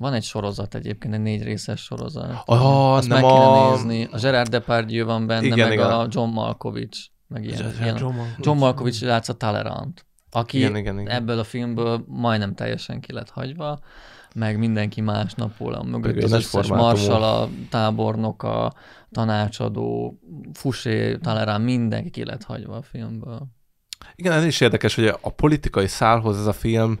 Van egy sorozat egyébként, egy négy részes sorozat. Oh, Azt nem meg kéne a... nézni. A Gerard Depardieu van benne, igen, meg igen. a John Malkovich. Meg ilyen, Gerard, ilyen. John Malkovich, John Malkovich látsz a Talerant, aki igen, igen, igen. ebből a filmből majdnem teljesen ki lett hagyva, meg mindenki más Napóleon mögött, igen, az összes marsal, a tábornok, a tanácsadó, Fusé, Talerán, mindenki ki lett hagyva a filmből. Igen, ez is érdekes, hogy a politikai szálhoz ez a film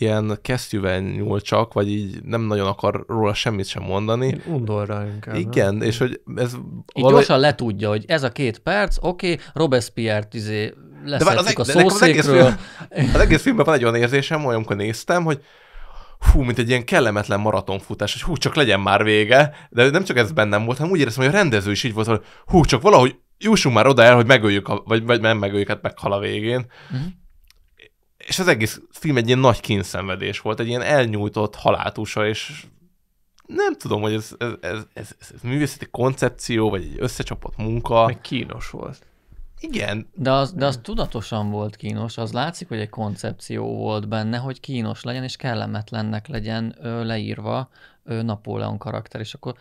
ilyen kesztyűvel nyúl csak, vagy így nem nagyon akar róla semmit sem mondani. Undorra inkább. Igen, nem? és hogy ez... Így valami... gyorsan letudja, hogy ez a két perc, oké, okay, Robespierre izé leszettük a de Az egész, film, az egész filmben van egy olyan érzésem, olyan, amikor néztem, hogy hú, mint egy ilyen kellemetlen maratonfutás, hogy hú, csak legyen már vége, de nem csak ez bennem volt, hanem úgy éreztem, hogy a rendező is így volt, hogy hú, csak valahogy jussunk már oda el, hogy megöljük, a, vagy, vagy nem megöljük, hát meghal a végén. Uh-huh és az egész film egy ilyen nagy kínszenvedés volt, egy ilyen elnyújtott halátusa, és nem tudom, hogy ez, ez, ez, ez, ez művészeti koncepció, vagy egy összecsapott munka. Meg kínos volt. Igen. De az, de az tudatosan volt kínos, az látszik, hogy egy koncepció volt benne, hogy kínos legyen és kellemetlennek legyen ö, leírva ö, Napóleon karakter, és akkor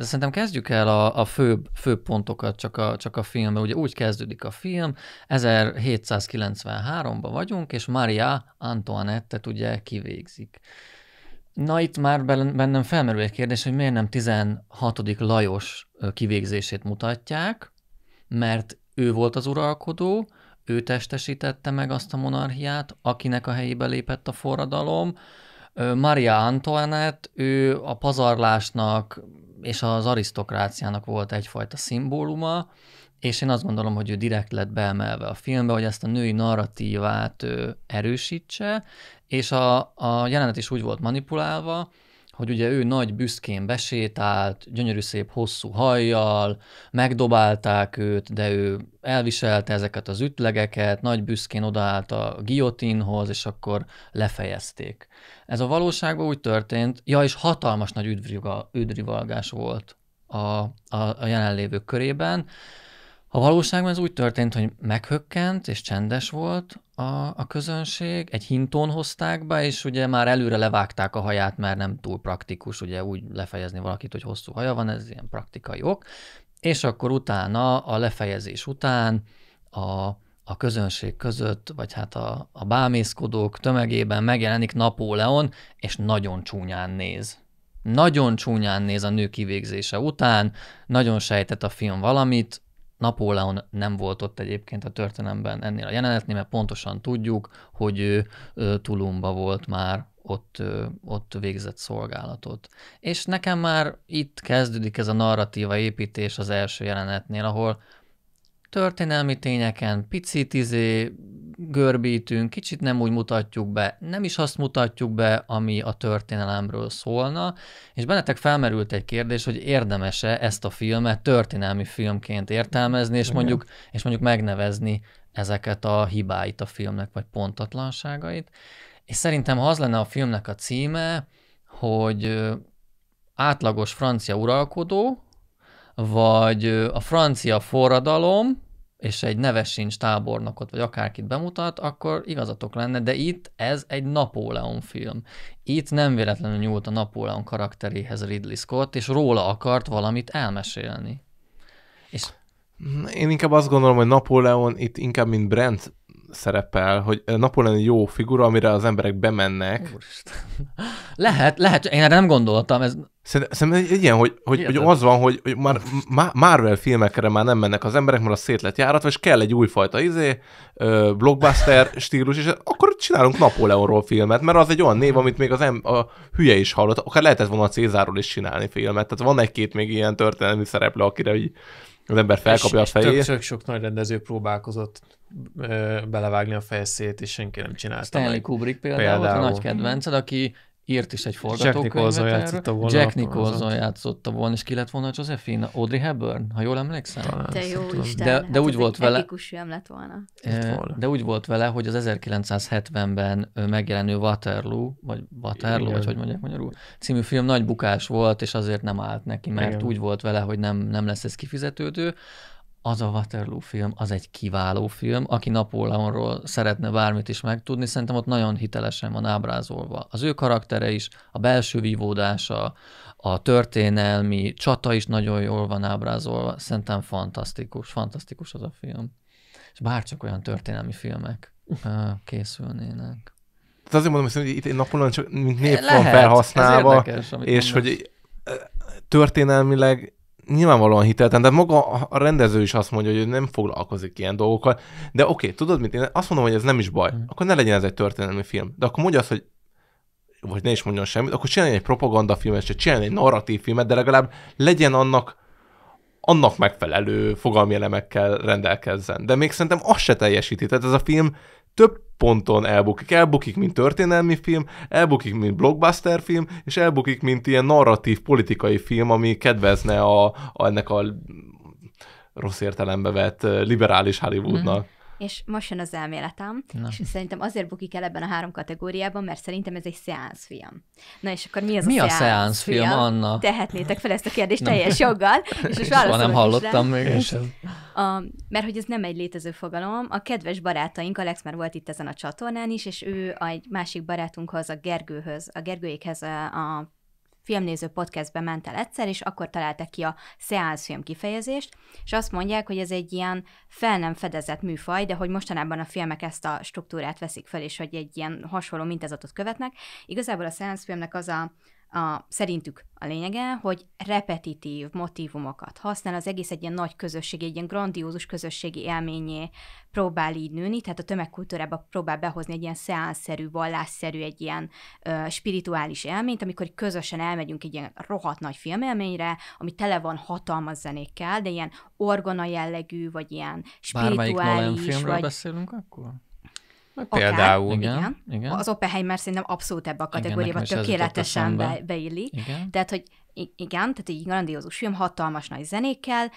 Szerintem kezdjük el a, a főbb, főbb pontokat csak a, csak a filmben. Ugye úgy kezdődik a film, 1793-ban vagyunk, és Maria Antoinette-et ugye kivégzik. Na itt már bennem felmerül egy kérdés, hogy miért nem 16. Lajos kivégzését mutatják, mert ő volt az uralkodó, ő testesítette meg azt a monarchiát, akinek a helyébe lépett a forradalom, Maria Antoinette, ő a pazarlásnak és az arisztokráciának volt egyfajta szimbóluma, és én azt gondolom, hogy ő direkt lett beemelve a filmbe, hogy ezt a női narratívát erősítse, és a, a jelenet is úgy volt manipulálva, hogy ugye ő nagy büszkén besétált, gyönyörű szép hosszú hajjal, megdobálták őt, de ő elviselte ezeket az ütlegeket, nagy büszkén odaállt a giotinhoz, és akkor lefejezték. Ez a valóságban úgy történt, ja, és hatalmas nagy üdvrivalgás volt a, a, a jelenlévők körében, a valóságban ez úgy történt, hogy meghökkent és csendes volt a, a közönség, egy hintón hozták be, és ugye már előre levágták a haját, mert nem túl praktikus, ugye úgy lefejezni valakit, hogy hosszú haja van, ez ilyen praktikai ok. És akkor utána, a lefejezés után a, a közönség között, vagy hát a, a bámészkodók tömegében megjelenik Napóleon, és nagyon csúnyán néz. Nagyon csúnyán néz a nő kivégzése után, nagyon sejtett a film valamit, Napóleon nem volt ott egyébként a történelemben ennél a jelenetnél, mert pontosan tudjuk, hogy ő, Tulumba volt már, ott, ott végzett szolgálatot. És nekem már itt kezdődik ez a narratíva építés az első jelenetnél, ahol történelmi tényeken picit izé görbítünk, kicsit nem úgy mutatjuk be, nem is azt mutatjuk be, ami a történelemről szólna, és bennetek felmerült egy kérdés, hogy érdemese ezt a filmet történelmi filmként értelmezni, és mondjuk, és mondjuk megnevezni ezeket a hibáit a filmnek, vagy pontatlanságait. És szerintem, ha az lenne a filmnek a címe, hogy átlagos francia uralkodó, vagy a francia forradalom, és egy neves sincs tábornokot, vagy akárkit bemutat, akkor igazatok lenne, de itt ez egy Napóleon film. Itt nem véletlenül nyúlt a Napóleon karakteréhez Ridley Scott, és róla akart valamit elmesélni. És én inkább azt gondolom, hogy Napóleon itt inkább mint Brent szerepel, hogy Napóleon jó figura, amire az emberek bemennek. Úristen. Lehet, lehet, én erre nem gondoltam. Ez... Szerintem, szerintem egy ilyen, hogy, hogy, hogy az van, hogy, hogy már Marvel filmekre már nem mennek az emberek, mert a szét lett járatva, és kell egy újfajta izé, blockbuster stílus, és akkor csinálunk Napóleonról filmet, mert az egy olyan név, amit még az em- a hülye is hallott, akár lehetett volna a Cézáról is csinálni filmet, tehát van egy-két még ilyen történelmi szereplő, akire így az ember felkapja és, a fejét. És tök, tök sok nagy rendező próbálkozott ö, belevágni a fejszét, és senki nem csinálta Stanley meg. Kubrick például, például. a nagy kedvenced, aki írt is egy forgatókönyvet. Jack Nicholson volna. Jack Nicholson játszotta volna, és ki lett volna Josephine? Audrey Hepburn, ha jól emlékszem? Te de jó Isten, de, de hát úgy volt vele, lett volna. De úgy volt vele, hogy az 1970-ben megjelenő Waterloo, vagy Waterloo, Igen. vagy hogy mondják magyarul, című film nagy bukás volt, és azért nem állt neki, mert Igen. úgy volt vele, hogy nem, nem lesz ez kifizetődő az a Waterloo film, az egy kiváló film, aki Napóleonról szeretne bármit is megtudni, szerintem ott nagyon hitelesen van ábrázolva. Az ő karaktere is, a belső vívódása, a történelmi csata is nagyon jól van ábrázolva, szerintem fantasztikus, fantasztikus az a film. És bárcsak olyan történelmi filmek készülnének. Tehát azért mondom, hogy itt Napóleon csak mint nép Lehet, van felhasználva, érdekes, és mondasz. hogy történelmileg nyilvánvalóan hiteltem, de maga a rendező is azt mondja, hogy ő nem foglalkozik ilyen dolgokkal, de oké, okay, tudod mit, én azt mondom, hogy ez nem is baj, mm. akkor ne legyen ez egy történelmi film, de akkor mondja azt, hogy vagy ne is mondjon semmit, akkor csinálj egy filmet, se csinálj egy narratív filmet, de legalább legyen annak annak megfelelő fogalmi elemekkel rendelkezzen. De még szerintem azt se teljesíti. Tehát ez a film több ponton elbukik. Elbukik, mint történelmi film, elbukik, mint blockbuster film, és elbukik, mint ilyen narratív, politikai film, ami kedvezne a, a ennek a rossz értelembe vett liberális Hollywoodnak. Mm és most jön az elméletem, Na. és szerintem azért bukik el ebben a három kategóriában, mert szerintem ez egy szeánszfilm. Na és akkor mi az mi a, a szeánszfilm, film? Anna? Tehetnétek fel ezt a kérdést nem. teljes joggal, és most válaszolok nem hallottam még én sem. A, mert hogy ez nem egy létező fogalom, a kedves barátaink, Alex már volt itt ezen a csatornán is, és ő egy másik barátunkhoz, a Gergőhöz, a Gergőékhez a, a filmnéző podcastbe ment el egyszer, és akkor találtak ki a szeánszfilm kifejezést, és azt mondják, hogy ez egy ilyen fel nem fedezett műfaj, de hogy mostanában a filmek ezt a struktúrát veszik fel, és hogy egy ilyen hasonló mintázatot követnek. Igazából a szeánszfilmnek az a a, szerintük a lényege, hogy repetitív motivumokat használ, az egész egy ilyen nagy közösség, egy ilyen grandiózus közösségi élményé próbál így nőni, tehát a tömegkultúrába próbál behozni egy ilyen szeánszerű, vallásszerű, egy ilyen ö, spirituális élményt, amikor közösen elmegyünk egy ilyen rohadt nagy filmélményre, ami tele van hatalmas zenékkel, de ilyen orgona jellegű, vagy ilyen spirituális. Bármelyik Nolan filmről vagy... beszélünk akkor? Akár, például. Igen, igen. igen. Az Oppenheimer szerintem abszolút ebbe a kategóriába igen, tökéletesen be, beillik. Igen. Tehát, hogy igen, tehát egy grandiózus film, hatalmas nagy zenékkel,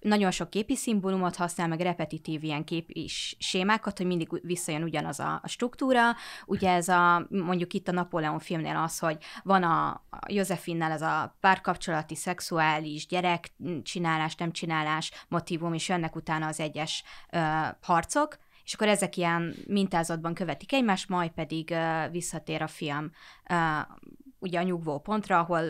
nagyon sok képi szimbólumot használ, meg repetitív ilyen kép is. sémákat, hogy mindig visszajön ugyanaz a, a struktúra. Ugye ez a, mondjuk itt a Napóleon filmnél az, hogy van a, a ez a párkapcsolati, szexuális, gyerek csinálás, nem csinálás motivum, és jönnek utána az egyes ö, harcok, és akkor ezek ilyen mintázatban követik egymást, majd pedig visszatér a film ugye a nyugvó pontra, ahol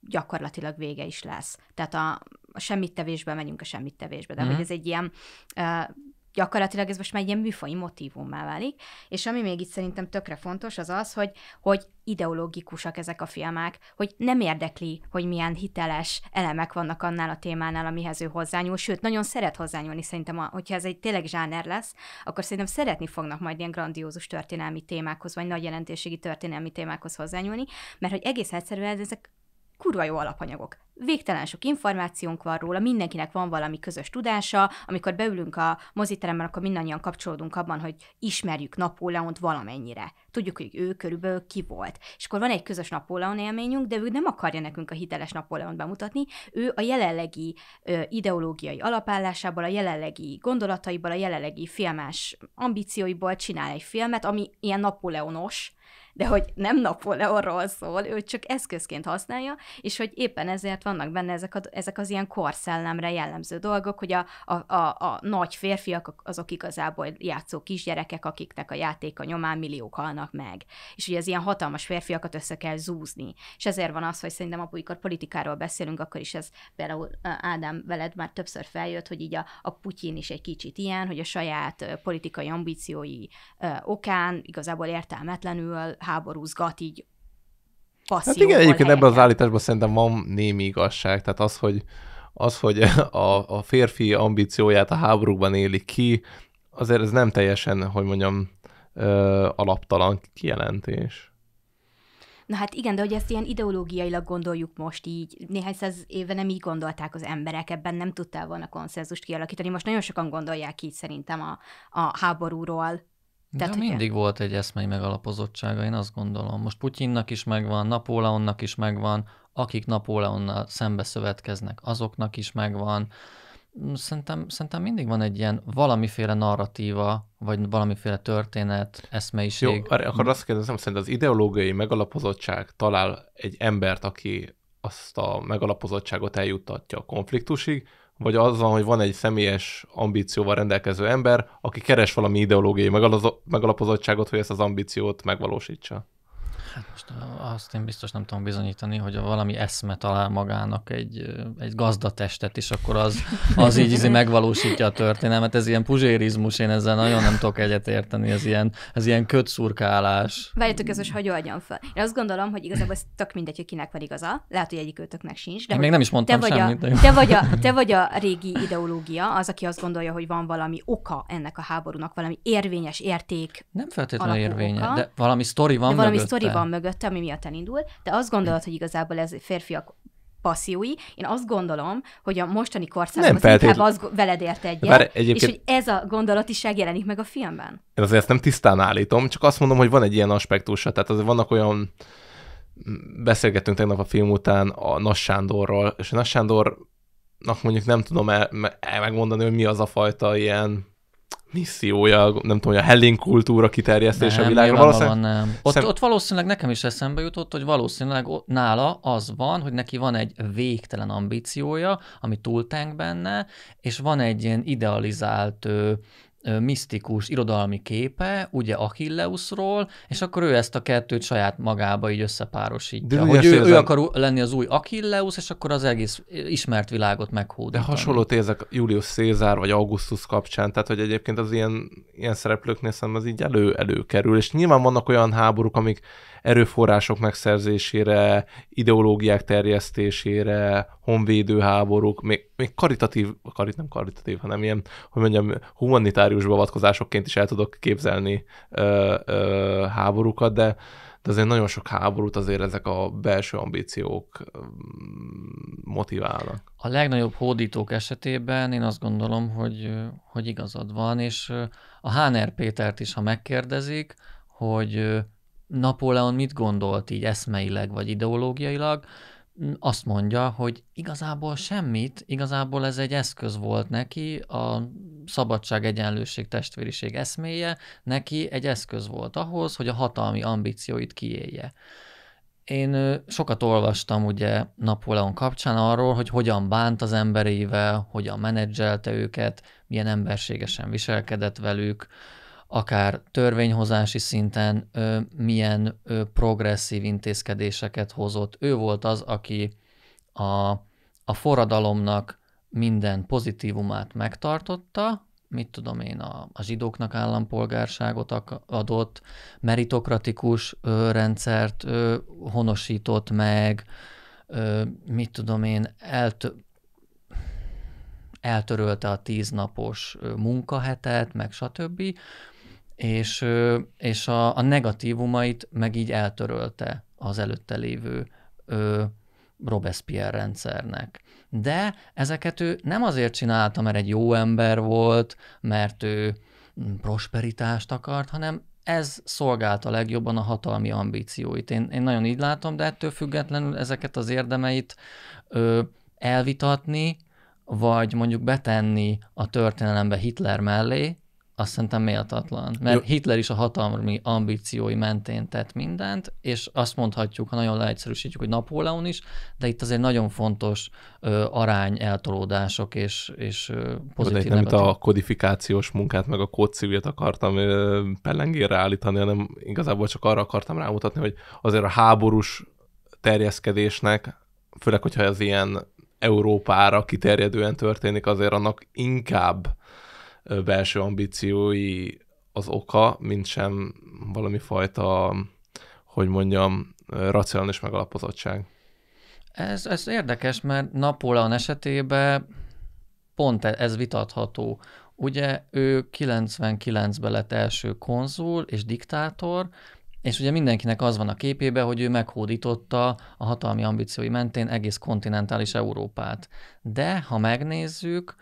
gyakorlatilag vége is lesz. Tehát a, a semmittevésbe megyünk a semmittevésbe, de mm. hogy mhm. ez egy ilyen uh, gyakorlatilag ez most már egy ilyen műfai motivummá válik, és ami még itt szerintem tökre fontos, az az, hogy, hogy ideológikusak ezek a filmek, hogy nem érdekli, hogy milyen hiteles elemek vannak annál a témánál, amihez ő hozzányúl, sőt, nagyon szeret hozzányúlni szerintem, a, hogyha ez egy tényleg zsáner lesz, akkor szerintem szeretni fognak majd ilyen grandiózus történelmi témákhoz, vagy nagy jelentőségi történelmi témákhoz hozzányúlni, mert hogy egész egyszerűen ezek kurva jó alapanyagok. Végtelen sok információnk van róla, mindenkinek van valami közös tudása, amikor beülünk a moziteremben, akkor mindannyian kapcsolódunk abban, hogy ismerjük Napóleont valamennyire. Tudjuk, hogy ő körülbelül ki volt. És akkor van egy közös Napóleon élményünk, de ő nem akarja nekünk a hiteles Napóleont bemutatni, ő a jelenlegi ö, ideológiai alapállásából, a jelenlegi gondolataiból, a jelenlegi filmás ambícióiból csinál egy filmet, ami ilyen napóleonos, de hogy nem Napóleonról szól, ő csak eszközként használja, és hogy éppen ezért vannak benne ezek, a, ezek az ilyen korszellemre jellemző dolgok, hogy a, a, a, a nagy férfiak azok igazából játszó kisgyerekek, akiknek a játéka nyomán milliók halnak meg. És ugye az ilyen hatalmas férfiakat össze kell zúzni. És ezért van az, hogy szerintem amikor politikáról beszélünk, akkor is ez például Ádám veled már többször feljött, hogy így a, a Putyin is egy kicsit ilyen, hogy a saját politikai ambíciói ö, okán igazából értelmetlenül háborúzgat így passzívból. Hát igen, egyébként ebben az állításban szerintem van némi igazság, tehát az, hogy az, hogy a, a férfi ambícióját a háborúban éli ki, azért ez nem teljesen, hogy mondjam, ö, alaptalan kijelentés. Na hát igen, de hogy ezt ilyen ideológiailag gondoljuk most így, néhány száz éve nem így gondolták az emberek, ebben nem tudtál volna konszenzust kialakítani. Most nagyon sokan gondolják így szerintem a, a háborúról, tehát, De mindig ugye? volt egy eszmei megalapozottsága, én azt gondolom. Most Putyinnak is megvan, Napóleonnak is megvan, akik Napóleonnal szembe szövetkeznek, azoknak is megvan. Szerintem, szerintem mindig van egy ilyen valamiféle narratíva, vagy valamiféle történet, eszmeiség. Jó, akkor azt kérdezem, szerint az ideológiai megalapozottság talál egy embert, aki azt a megalapozottságot eljuttatja a konfliktusig, vagy az van, hogy van egy személyes ambícióval rendelkező ember, aki keres valami ideológiai megalapozottságot, hogy ezt az ambíciót megvalósítsa. Hát most azt én biztos nem tudom bizonyítani, hogy ha valami eszme talál magának egy, egy gazdatestet, és akkor az, az így izi megvalósítja a történelmet. Ez ilyen puzsérizmus, én ezzel nagyon nem tudok egyetérteni, ez ilyen, ez ilyen kötszurkálás. Várjátok, ez most hagyó adjam fel? Én azt gondolom, hogy igazából ez tök mindegy, hogy kinek van igaza. Lehet, hogy egyikőtöknek sincs. De én még nem is mondtam te vagy semmit. A, te, vagy a, te vagy a régi ideológia, az, aki azt gondolja, hogy van valami oka ennek a háborúnak, valami érvényes érték. Nem feltétlenül érvényes, de valami sztori van. De valami sztori van van mögötte, ami miatt elindul, de azt gondolod, hogy igazából ez férfiak passziói. Én azt gondolom, hogy a mostani korszakban nem az inkább az veled ért egyet, Bár egyébként... és hogy ez a gondolatiság jelenik meg a filmben. Én azért ezt nem tisztán állítom, csak azt mondom, hogy van egy ilyen aspektusa, tehát azért vannak olyan mm, beszélgettünk tegnap a film után a Nas Sándorról, és a Nas Sándornak mondjuk nem tudom el, megmondani, hogy mi az a fajta ilyen missziója, nem tudom, a hellén kultúra kiterjesztése nem, a világra. Valószínűleg... Nem. Ott, szem... ott valószínűleg nekem is eszembe jutott, hogy valószínűleg nála az van, hogy neki van egy végtelen ambíciója, ami túltánk benne, és van egy ilyen idealizált misztikus irodalmi képe, ugye Achilleusról, és akkor ő ezt a kettőt saját magába így összepárosítja. De hogy ő, ő akar lenni az új Achilleus, és akkor az egész ismert világot meghódítani. De hasonlót érzek Julius Cézár vagy Augustus kapcsán, tehát hogy egyébként az ilyen, ilyen szereplőknél szerintem az így elő, előkerül, és nyilván vannak olyan háborúk, amik erőforrások megszerzésére, ideológiák terjesztésére, honvédőháborúk, még, még karitatív, karit nem karitatív, hanem ilyen, hogy mondjam, humanitárius beavatkozásokként is el tudok képzelni ö, ö, háborúkat, de, de azért nagyon sok háborút azért ezek a belső ambíciók mm, motiválnak. A legnagyobb hódítók esetében én azt gondolom, hogy, hogy igazad van, és a Háner Pétert is, ha megkérdezik, hogy Napóleon mit gondolt így eszmeileg vagy ideológiailag, azt mondja, hogy igazából semmit, igazából ez egy eszköz volt neki, a szabadság, egyenlőség, testvériség eszméje, neki egy eszköz volt ahhoz, hogy a hatalmi ambícióit kiélje. Én sokat olvastam ugye Napóleon kapcsán arról, hogy hogyan bánt az emberével, hogyan menedzselte őket, milyen emberségesen viselkedett velük, akár törvényhozási szinten ö, milyen ö, progresszív intézkedéseket hozott. Ő volt az, aki a, a forradalomnak minden pozitívumát megtartotta, mit tudom én, a, a zsidóknak állampolgárságot adott, meritokratikus ö, rendszert ö, honosított meg, ö, mit tudom én, eltö- eltörölte a tíznapos munkahetet, meg stb és, és a, a negatívumait meg így eltörölte az előtte lévő ö, Robespierre rendszernek. De ezeket ő nem azért csinálta, mert egy jó ember volt, mert ő mm, prosperitást akart, hanem ez szolgálta legjobban a hatalmi ambícióit. Én, én nagyon így látom, de ettől függetlenül ezeket az érdemeit ö, elvitatni, vagy mondjuk betenni a történelembe Hitler mellé, azt szerintem méltatlan. Mert Jó. Hitler is a hatalmi ambíciói mentén tett mindent, és azt mondhatjuk, ha nagyon leegyszerűsítjük, hogy Napóleon is, de itt azért nagyon fontos ö, arány eltolódások és, és pozitív de nem itt a kodifikációs munkát, meg a kódcivilt akartam ö, pellengére állítani, hanem igazából csak arra akartam rámutatni, hogy azért a háborús terjeszkedésnek, főleg, hogyha ez ilyen Európára kiterjedően történik, azért annak inkább belső ambíciói az oka, mint sem valami fajta, hogy mondjam, racionális megalapozottság. Ez, ez érdekes, mert Napóleon esetében pont e- ez vitatható. Ugye ő 99-ben lett első konzul és diktátor, és ugye mindenkinek az van a képébe, hogy ő meghódította a hatalmi ambíciói mentén egész kontinentális Európát. De ha megnézzük,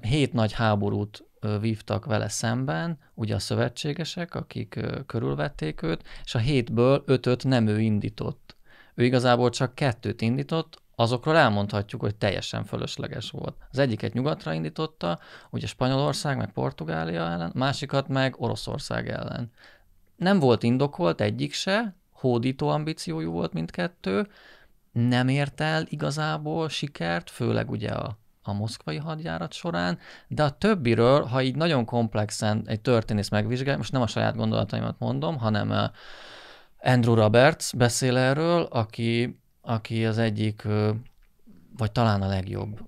hét nagy háborút vívtak vele szemben, ugye a szövetségesek, akik körülvették őt, és a hétből ötöt nem ő indított. Ő igazából csak kettőt indított, azokról elmondhatjuk, hogy teljesen fölösleges volt. Az egyiket nyugatra indította, ugye Spanyolország meg Portugália ellen, másikat meg Oroszország ellen. Nem volt indokolt egyik se, hódító ambíciójú volt mindkettő, nem ért el igazából sikert, főleg ugye a a moszkvai hadjárat során, de a többiről, ha így nagyon komplexen egy történész megvizsgálja, most nem a saját gondolataimat mondom, hanem eh, Andrew Roberts beszél erről, aki, aki az egyik vagy talán a legjobb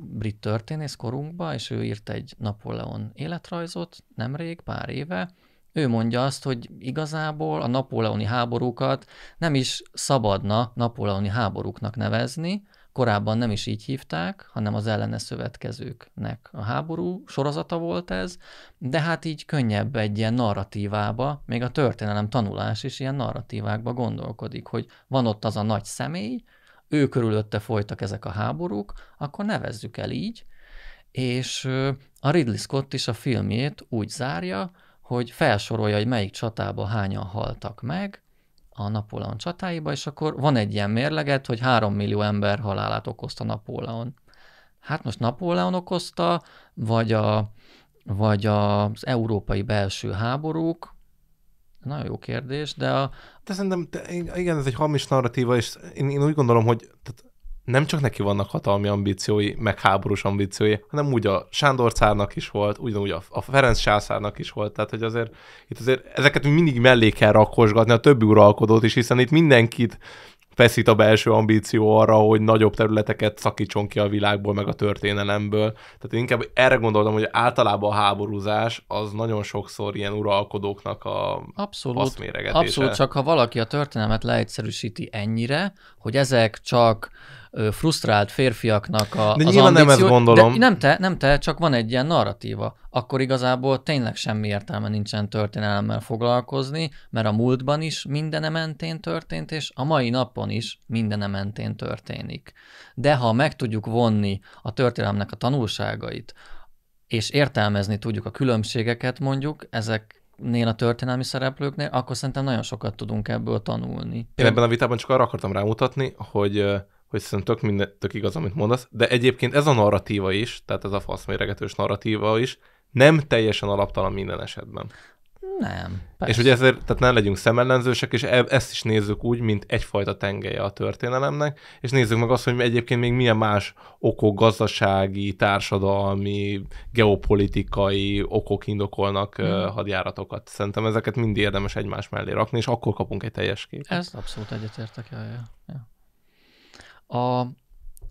brit történész korunkba, és ő írt egy Napóleon életrajzot nemrég, pár éve. Ő mondja azt, hogy igazából a napóleoni háborúkat nem is szabadna napóleoni háborúknak nevezni, korábban nem is így hívták, hanem az ellene szövetkezőknek a háború sorozata volt ez, de hát így könnyebb egy ilyen narratívába, még a történelem tanulás is ilyen narratívákba gondolkodik, hogy van ott az a nagy személy, ő körülötte folytak ezek a háborúk, akkor nevezzük el így, és a Ridley Scott is a filmjét úgy zárja, hogy felsorolja, hogy melyik csatában hányan haltak meg, a Napóleon csatáiba, és akkor van egy ilyen mérleget, hogy 3 millió ember halálát okozta Napóleon. Hát most Napóleon okozta, vagy, a, vagy az európai belső háborúk, nagyon jó kérdés, de a... De szerintem, te, igen, ez egy hamis narratíva, és én, én úgy gondolom, hogy tehát nem csak neki vannak hatalmi ambíciói, meg háborús ambíciói, hanem úgy a Sándor cárnak is volt, ugyanúgy a, a Ferenc császárnak is volt, tehát hogy azért itt azért ezeket mindig mellé kell rakosgatni a többi uralkodót is, hiszen itt mindenkit feszít a belső ambíció arra, hogy nagyobb területeket szakítson ki a világból, meg a történelemből. Tehát én inkább erre gondoltam, hogy általában a háborúzás az nagyon sokszor ilyen uralkodóknak a abszolút, Abszolút, csak ha valaki a történelmet leegyszerűsíti ennyire, hogy ezek csak frusztrált férfiaknak a, de az ambíció, nem ezt gondolom. De nem te, nem te, csak van egy ilyen narratíva. Akkor igazából tényleg semmi értelme nincsen történelemmel foglalkozni, mert a múltban is mindene mentén történt, és a mai napon is mindene mentén történik. De ha meg tudjuk vonni a történelemnek a tanulságait, és értelmezni tudjuk a különbségeket mondjuk, ezek nél a történelmi szereplőknél, akkor szerintem nagyon sokat tudunk ebből tanulni. Én ebben a vitában csak arra akartam rámutatni, hogy hogy szerintem tök, minden, tök igaz, amit mondasz, de egyébként ez a narratíva is, tehát ez a faszméregetős narratíva is, nem teljesen alaptalan minden esetben. Nem. Persze. És hogy ezért, tehát ne legyünk szemellenzősek, és e- ezt is nézzük úgy, mint egyfajta tengelye a történelemnek, és nézzük meg azt, hogy egyébként még milyen más okok, gazdasági, társadalmi, geopolitikai okok indokolnak hmm. hadjáratokat. Szerintem ezeket mind érdemes egymás mellé rakni, és akkor kapunk egy teljes képet. Ez abszolút egyetértek. Ja, ja. ja. A,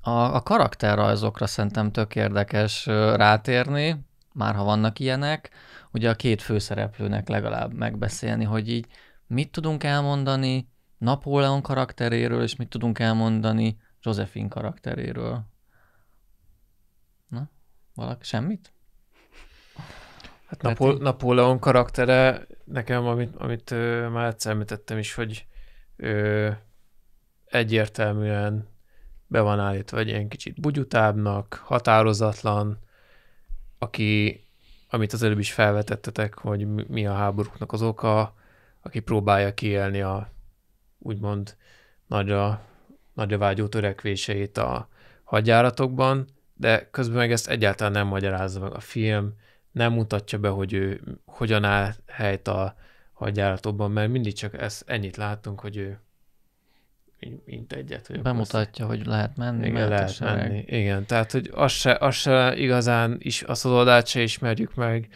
a, a karakterrajzokra szerintem tök érdekes rátérni, már ha vannak ilyenek, ugye a két főszereplőnek legalább megbeszélni, hogy így mit tudunk elmondani Napóleon karakteréről, és mit tudunk elmondani Josephine karakteréről. Na, valaki semmit? Hát Napó- Napóleon karaktere nekem, amit, amit ö, már egyszer említettem is, hogy ö, egyértelműen be van állítva egy ilyen kicsit bugyutábbnak, határozatlan, aki, amit az előbb is felvetettetek, hogy mi a háborúknak az oka, aki próbálja kiélni a úgymond nagyra, nagyra vágyó törekvéseit a hadjáratokban, de közben meg ezt egyáltalán nem magyarázza meg a film, nem mutatja be, hogy ő hogyan áll helyt a hadjáratokban, mert mindig csak ezt ennyit látunk, hogy ő mint egyet. Hogy Bemutatja, hogy lehet menni. Igen, lehet menni. Igen, tehát hogy azt se, azt se igazán is, az oldalt se ismerjük meg,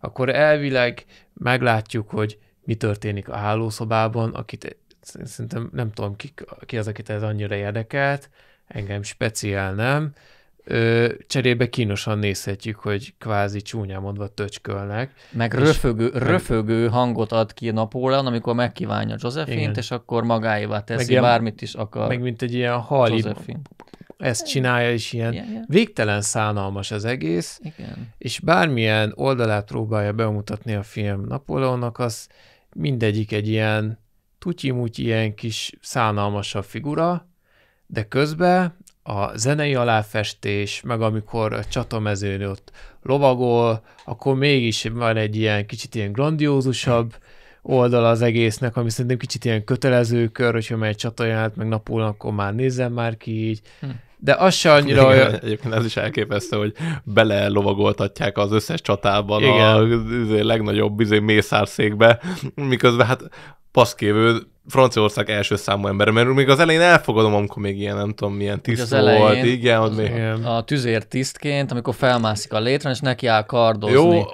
akkor elvileg meglátjuk, hogy mi történik a hálószobában, akit szerintem nem tudom ki, ki az, akit ez annyira érdekelt, engem speciál nem, Ö, cserébe kínosan nézhetjük, hogy kvázi csúnyán mondva töcskölnek. Meg röfögő, röfögő hangot ad ki Napóleon, amikor megkívánja Josephine-t, és akkor magáévá teszi, meg ilyen, bármit is akar. Meg mint egy ilyen hali. Josephine. Ezt csinálja, is ilyen yeah, yeah. végtelen szánalmas az egész. Igen. És bármilyen oldalát próbálja bemutatni a film Napóleonnak, az mindegyik egy ilyen tutyimutyi, ilyen kis szánalmasabb figura, de közben a zenei aláfestés, meg amikor a csatamezőn ott lovagol, akkor mégis van egy ilyen kicsit ilyen grandiózusabb oldal az egésznek, ami szerintem kicsit ilyen kötelező kör, hogyha megy csatajánlát meg napul, akkor már nézem már ki így. Hm. De az se annyira... Igen, olyan... Egyébként ez is elképesztő, hogy bele lovagoltatják az összes csatában Igen. a izé, legnagyobb bizony mészárszékbe, miközben hát paszkévő Franciaország első számú ember, mert még az elején elfogadom, amikor még ilyen nem tudom milyen tiszt az elején, volt, igen, az, még... A tüzér tisztként, amikor felmászik a létrán, és neki áll kardozni. Jó,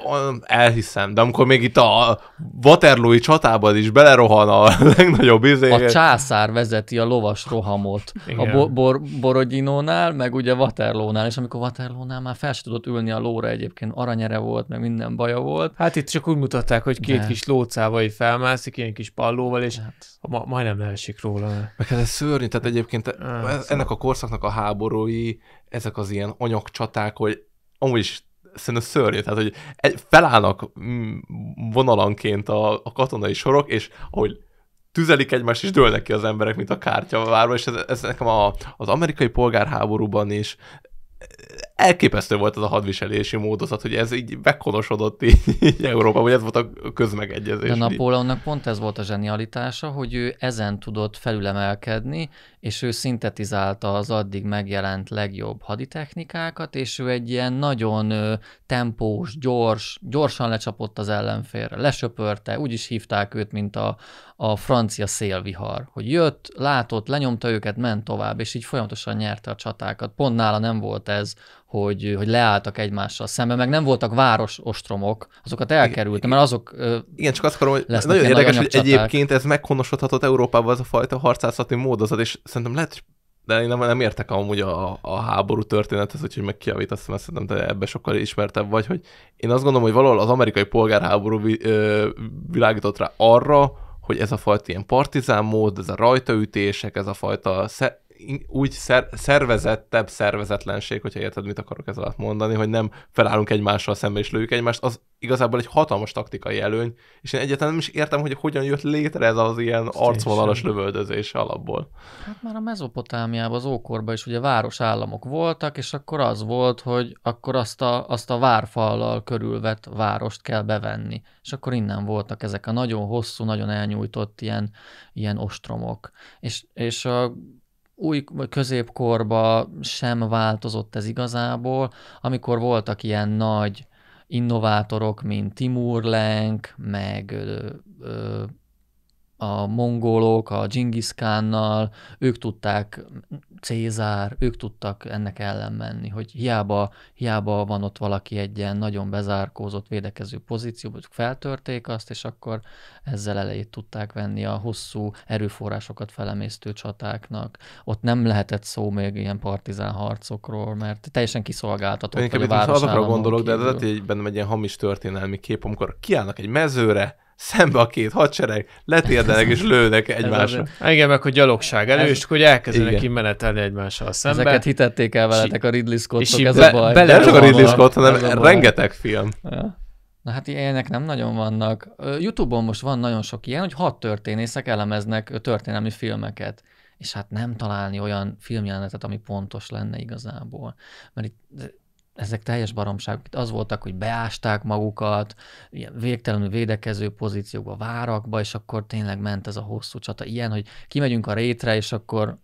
elhiszem, de amikor még itt a Waterloo-i csatában is belerohan a legnagyobb izé. A császár vezeti a lovas rohamot igen. a bo- bor- Borodinónál, meg ugye Waterloo-nál, és amikor Waterloo-nál már fel sem tudott ülni a lóra egyébként, aranyere volt, meg minden baja volt. Hát itt csak úgy mutatták, hogy két de. kis lócával felmászik, ilyen kis pallóval, és hát ma, majdnem leesik róla. Meg hát ez szörnyű, tehát egyébként ah, ennek szóval. a korszaknak a háborúi, ezek az ilyen anyagcsaták, hogy amúgy is szerintem szörnyű, tehát hogy felállnak mm, vonalanként a, a katonai sorok, és ahogy tüzelik egymást, és dőlnek ki az emberek, mint a kártya várva, és ez, ez nekem a, az amerikai polgárháborúban is elképesztő volt az a hadviselési módozat, hogy ez így bekonosodott így, így Európa, vagy ez volt a közmegegyezés. De Napóleonnak pont ez volt a zsenialitása, hogy ő ezen tudott felülemelkedni, és ő szintetizálta az addig megjelent legjobb haditechnikákat, és ő egy ilyen nagyon tempós, gyors, gyorsan lecsapott az ellenfélre, lesöpörte, úgy is hívták őt, mint a, a francia szélvihar, hogy jött, látott, lenyomta őket, ment tovább, és így folyamatosan nyerte a csatákat. Pont nála nem volt ez, hogy, hogy leálltak egymással szemben, meg nem voltak város ostromok, azokat elkerültem, mert azok Igen, csak azt akarom, hogy nagyon érdekes, hogy egyébként ez meghonosodhatott Európában az a fajta harcászati módozat, és szerintem lehet, de én nem, nem értek amúgy a, a háború történethez, úgyhogy meg kiavítasz, mert szerintem te ebbe sokkal ismertebb vagy, hogy én azt gondolom, hogy valahol az amerikai polgárháború világított rá arra, hogy ez a fajta ilyen partizán mód, ez a rajtaütések, ez a fajta úgy szer, szervezettebb szervezetlenség, hogyha érted, mit akarok ez alatt mondani, hogy nem felállunk egymással szembe és lőjük egymást, az igazából egy hatalmas taktikai előny, és én egyáltalán nem is értem, hogy hogyan jött létre ez az ilyen arcvonalas lövöldözés alapból. Hát már a mezopotámiában, az ókorban is ugye városállamok voltak, és akkor az volt, hogy akkor azt a, azt a várfallal körülvett várost kell bevenni, és akkor innen voltak ezek a nagyon hosszú, nagyon elnyújtott ilyen, ilyen ostromok. És, és a új középkorba sem változott ez igazából, amikor voltak ilyen nagy innovátorok, mint Timur Lenk, meg ö, ö, a mongolok, a dzsingiszkánnal, ők tudták, Cézár, ők tudtak ennek ellen menni, hogy hiába, hiába van ott valaki egy ilyen nagyon bezárkózott védekező pozícióban, hogy feltörték azt, és akkor ezzel elejét tudták venni a hosszú erőforrásokat felemésztő csatáknak. Ott nem lehetett szó még ilyen partizán harcokról, mert teljesen kiszolgáltatott. Én inkább azokra gondolok, kívül. de hát ez egy bennem egy ilyen hamis történelmi kép, amikor kiállnak egy mezőre, szembe a két hadsereg, letérdenek és lőnek egymásra. Hát Engem meg, hogy gyalogság elő, ez, és akkor elkezdenek igen. kimenetelni egymással szembe. Ezeket hitették el veletek a Ridley és ez be, a baj. Bele, nem csak a Ridley Scott, hanem rengeteg film. Ja. Na hát ilyenek nem nagyon vannak. Youtube-on most van nagyon sok ilyen, hogy hat történészek elemeznek történelmi filmeket és hát nem találni olyan filmjelenetet, ami pontos lenne igazából. Mert itt ezek teljes baromságok. Itt az voltak, hogy beásták magukat, ilyen végtelenül védekező pozíciókba, várakba, és akkor tényleg ment ez a hosszú csata. Ilyen, hogy kimegyünk a rétre, és akkor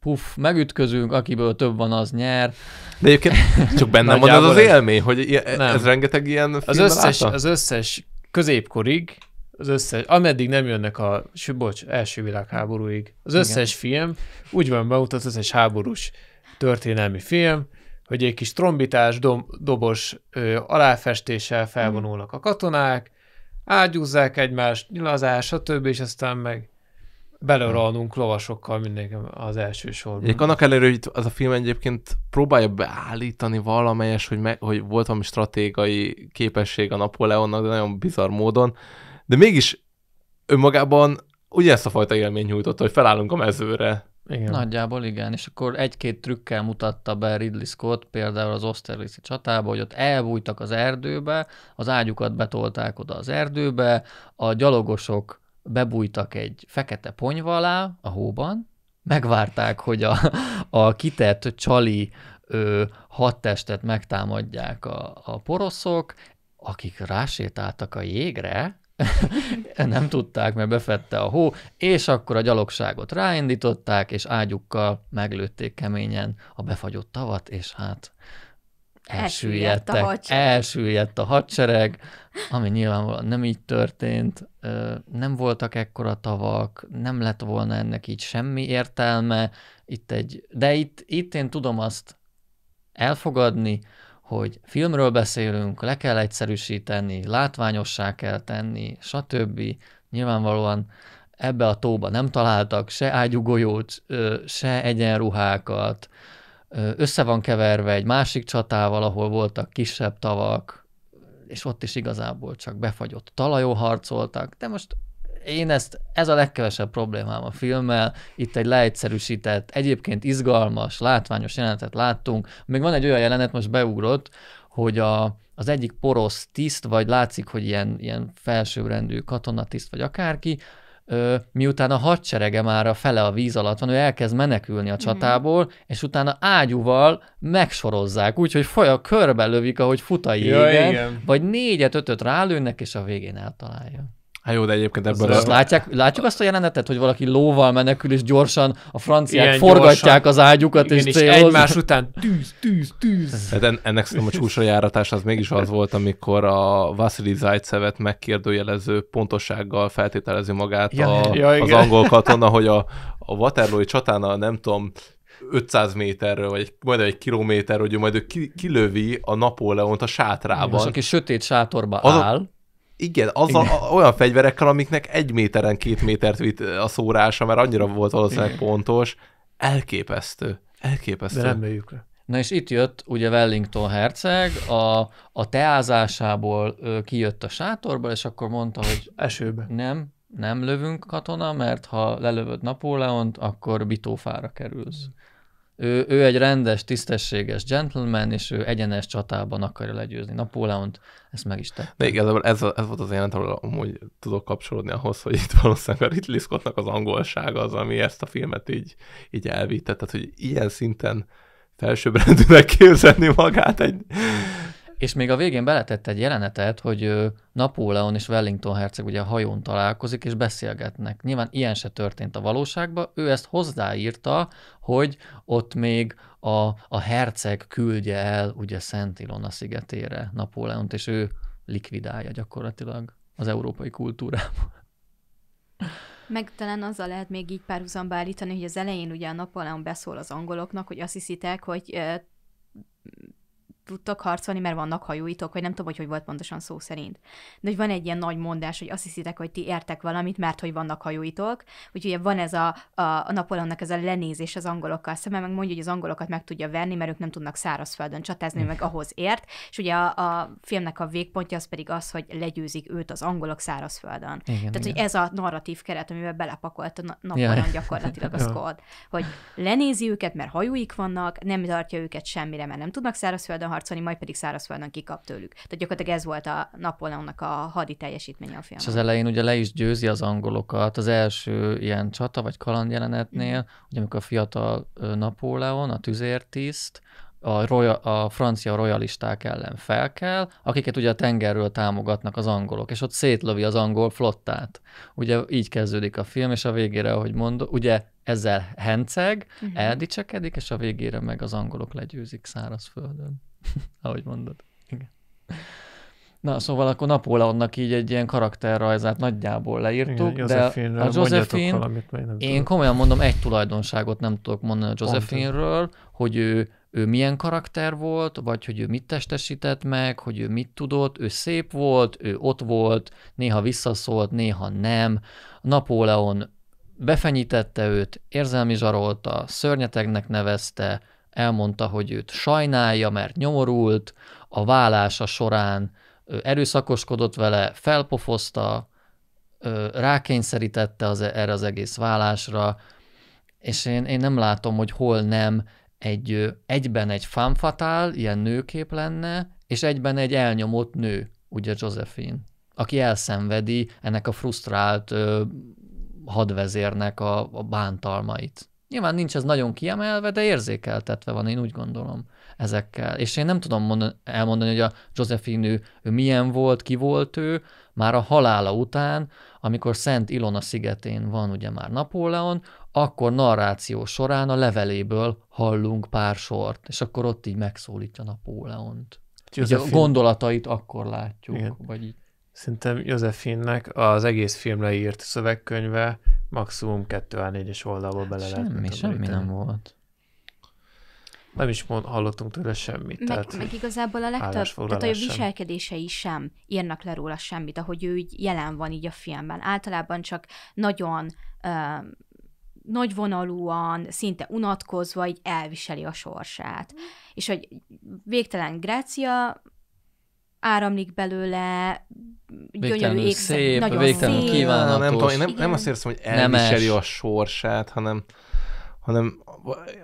puff, megütközünk, akiből több van, az nyer. De egyébként csak bennem van az az élmény, hogy ilyen, nem. ez rengeteg ilyen az összes, látta? az összes középkorig, az összes, ameddig nem jönnek a, bocs, első világháborúig, az összes Igen. film úgy van bemutatva, az összes háborús történelmi film, hogy egy kis trombitás dom- dobos ö, aláfestéssel felvonulnak a katonák, ágyúzzák egymást, nyilazás, stb., és aztán meg belerohanunk lovasokkal mindenki az első sorban. Egyébként annak ellenére, hogy az a film egyébként próbálja beállítani valamelyes, hogy, me- hogy volt valami stratégiai képesség a Napóleonnak, de nagyon bizarr módon, de mégis önmagában ezt a fajta élmény nyújtotta, hogy felállunk a mezőre, igen. Nagyjából igen, és akkor egy-két trükkel mutatta be Ridley Scott például az Osterlitz csatába, hogy ott elbújtak az erdőbe, az ágyukat betolták oda az erdőbe, a gyalogosok bebújtak egy fekete ponyva alá a hóban, megvárták, hogy a, a kitett csali ö, hadtestet megtámadják a, a poroszok, akik rásétáltak a jégre, nem tudták, mert befette a hó, és akkor a gyalogságot ráindították, és ágyukkal meglőtték keményen a befagyott tavat, és hát elsüllyedtek, elsüllyedt a, elsüllyedt a hadsereg, ami nyilvánvalóan nem így történt, nem voltak ekkora tavak, nem lett volna ennek így semmi értelme, itt egy, de itt, itt én tudom azt elfogadni, hogy filmről beszélünk, le kell egyszerűsíteni, látványossá kell tenni, stb. Nyilvánvalóan ebbe a tóba nem találtak se ágyugolyót, se egyenruhákat, össze van keverve egy másik csatával, ahol voltak kisebb tavak, és ott is igazából csak befagyott talajó harcoltak, de most én ezt, ez a legkevesebb problémám a filmmel, itt egy leegyszerűsített, egyébként izgalmas, látványos jelenetet láttunk, még van egy olyan jelenet, most beugrott, hogy a, az egyik porosz tiszt, vagy látszik, hogy ilyen, ilyen felsőrendű katonatiszt, vagy akárki, ö, miután a hadserege már a fele a víz alatt van, ő elkezd menekülni a mhm. csatából, mm. és utána ágyúval megsorozzák, úgyhogy folya körbe lövik, ahogy fut a jégen, ja, vagy négyet-ötöt rálőnek, és a végén eltalálja. Hát jó, de egyébként ebből... Az, az a... látják, látjuk azt a jelenetet, hogy valaki lóval menekül, és gyorsan a franciák Ilyen forgatják gyorsan. az ágyukat, Igen, és, és egymás után tűz, tűz, tűz. Hát en, ennek szerintem a csúcsra járatás az mégis az volt, amikor a Vasily Zajcevet megkérdőjelező pontosággal feltételezi magát ja, a, ja, az angol katona, hogy a, a Waterloo-i csatána, nem tudom, 500 méterről, vagy majd egy kilométerről, hogy majd ő kilövi a Napóleont a sátrában. Az, aki sötét sátorba az, áll. Igen, az igen. A, olyan fegyverekkel, amiknek egy méteren két métert vitt a szórása, mert annyira volt valószínűleg igen. pontos. Elképesztő. Elképesztő. De reméljük rá. Na és itt jött ugye Wellington herceg, a, a teázásából ő, kijött a sátorból, és akkor mondta, hogy esőben. Nem, nem lövünk katona, mert ha lelövöd Napóleont, akkor bitófára kerülsz. Mm. Ő, ő egy rendes, tisztességes gentleman, és ő egyenes csatában akarja legyőzni Napóleont, ezt meg is tette. De igen, ez, ez volt az én ahol amúgy tudok kapcsolódni ahhoz, hogy itt valószínűleg a Ridley Scottnak az angolsága az, ami ezt a filmet így, így elvitte. Tehát, hogy ilyen szinten felsőbbrendűnek képzelni magát egy, és még a végén beletett egy jelenetet, hogy Napóleon és Wellington herceg ugye a hajón találkozik, és beszélgetnek. Nyilván ilyen se történt a valóságban, ő ezt hozzáírta, hogy ott még a, a herceg küldje el ugye Szent Ilona szigetére Napóleont, és ő likvidálja gyakorlatilag az európai kultúrában. Meg talán azzal lehet még így párhuzamba állítani, hogy az elején ugye a Napóleon beszól az angoloknak, hogy azt hiszitek, hogy tudtak harcolni, mert vannak hajóitok, vagy nem tudom, hogy hogy volt pontosan szó szerint. De hogy van egy ilyen nagy mondás, hogy azt hiszitek, hogy ti értek valamit, mert hogy vannak hajóitok. Úgyhogy van ez a, a, a Napóleonnak ez a lenézés az angolokkal szemben, meg mondja, hogy az angolokat meg tudja venni, mert ők nem tudnak szárazföldön csatázni, meg mhm. ahhoz ért. És ugye a, a filmnek a végpontja az pedig az, hogy legyőzik őt az angolok szárazföldön. Igen, Tehát, igen. hogy ez a narratív keret, amiben belepakolt a Napóleon ja. gyakorlatilag a Scott, hogy lenézi őket, mert hajóik vannak, nem tartja őket semmire, mert nem tudnak szárazföldön harcolni, majd pedig szárazföldön kikap tőlük. Tehát gyakorlatilag ez volt a Napóleonnak a hadi teljesítménye a filmben. És az elején ugye le is győzi az angolokat az első ilyen csata vagy kalandjelenetnél, mm. ugye amikor a fiatal Napóleon, a tüzértiszt, a, royal, a francia royalisták ellen fel kell, akiket ugye a tengerről támogatnak az angolok, és ott szétlövi az angol flottát. Ugye így kezdődik a film, és a végére, ahogy mondom, ugye ezzel henceg, uh-huh. eldicsekedik, és a végére meg az angolok legyőzik szárazföldön. ahogy mondod. Igen. Na, szóval akkor Napóleonnak így egy ilyen karakterrajzát nagyjából leírtuk, Igen, de a Josephine, valamit, én tudom. komolyan mondom, egy tulajdonságot nem tudok mondani a Josephine-ről, hogy ő, ő milyen karakter volt, vagy hogy ő mit testesített meg, hogy ő mit tudott, ő szép volt, ő ott volt, néha visszaszólt, néha nem. Napóleon befenyítette őt, érzelmi zsarolta, szörnyetegnek nevezte, elmondta, hogy őt sajnálja, mert nyomorult, a vállása során erőszakoskodott vele, felpofozta, rákényszerítette az, e, erre az egész vállásra, és én, én nem látom, hogy hol nem egy egyben egy fanfatál, ilyen nőkép lenne, és egyben egy elnyomott nő, ugye Josephine, aki elszenvedi ennek a frusztrált ö, hadvezérnek a, a bántalmait. Nyilván nincs ez nagyon kiemelve, de érzékeltetve van, én úgy gondolom ezekkel. És én nem tudom elmondani, hogy a Josephine ő, milyen volt, ki volt ő, már a halála után, amikor Szent Ilona szigetén van ugye már Napóleon, akkor narráció során a leveléből hallunk pár sort, és akkor ott így megszólítja Napóleont. Ugye a gondolatait akkor látjuk, Igen. vagy így. Szerintem Josefinnek az egész filmre írt szövegkönyve maximum 2A4-es oldalból hát bele lehet. Semmi, semmi nem volt. Nem is mond, hallottunk tőle semmit. Meg, tehát, meg igazából a legtöbb, tehát a viselkedései sem írnak le róla semmit, ahogy ő így jelen van így a filmben. Általában csak nagyon uh, nagyvonalúan, szinte unatkozva így elviseli a sorsát. Mm. És hogy végtelen grácia áramlik belőle, gyönyörű ég, szép, nagyon végtelenül szép. kívánatos. Nem, tudom, én nem, nem azt érzem, hogy elviseli Nemes. a sorsát, hanem, hanem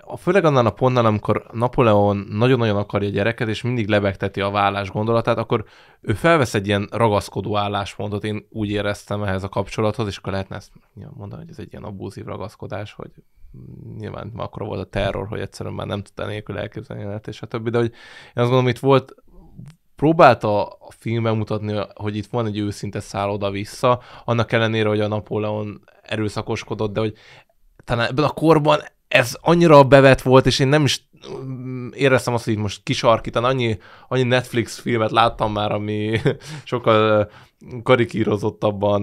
a, főleg annál a pontnál, amikor Napóleon nagyon-nagyon akarja a gyereket, és mindig lebegteti a vállás gondolatát, akkor ő felvesz egy ilyen ragaszkodó álláspontot, én úgy éreztem ehhez a kapcsolathoz, és akkor lehetne ezt mondani, hogy ez egy ilyen abúzív ragaszkodás, hogy nyilván akkor volt a terror, hogy egyszerűen már nem tudta nélkül elképzelni a és a többi, de hogy én azt gondolom, itt volt, próbálta a filmben mutatni, hogy itt van egy őszinte oda vissza, annak ellenére, hogy a Napóleon erőszakoskodott, de hogy talán ebben a korban ez annyira bevet volt, és én nem is mm, éreztem azt, hogy itt most kisarkítan, annyi, annyi Netflix filmet láttam már, ami sokkal karikírozottabban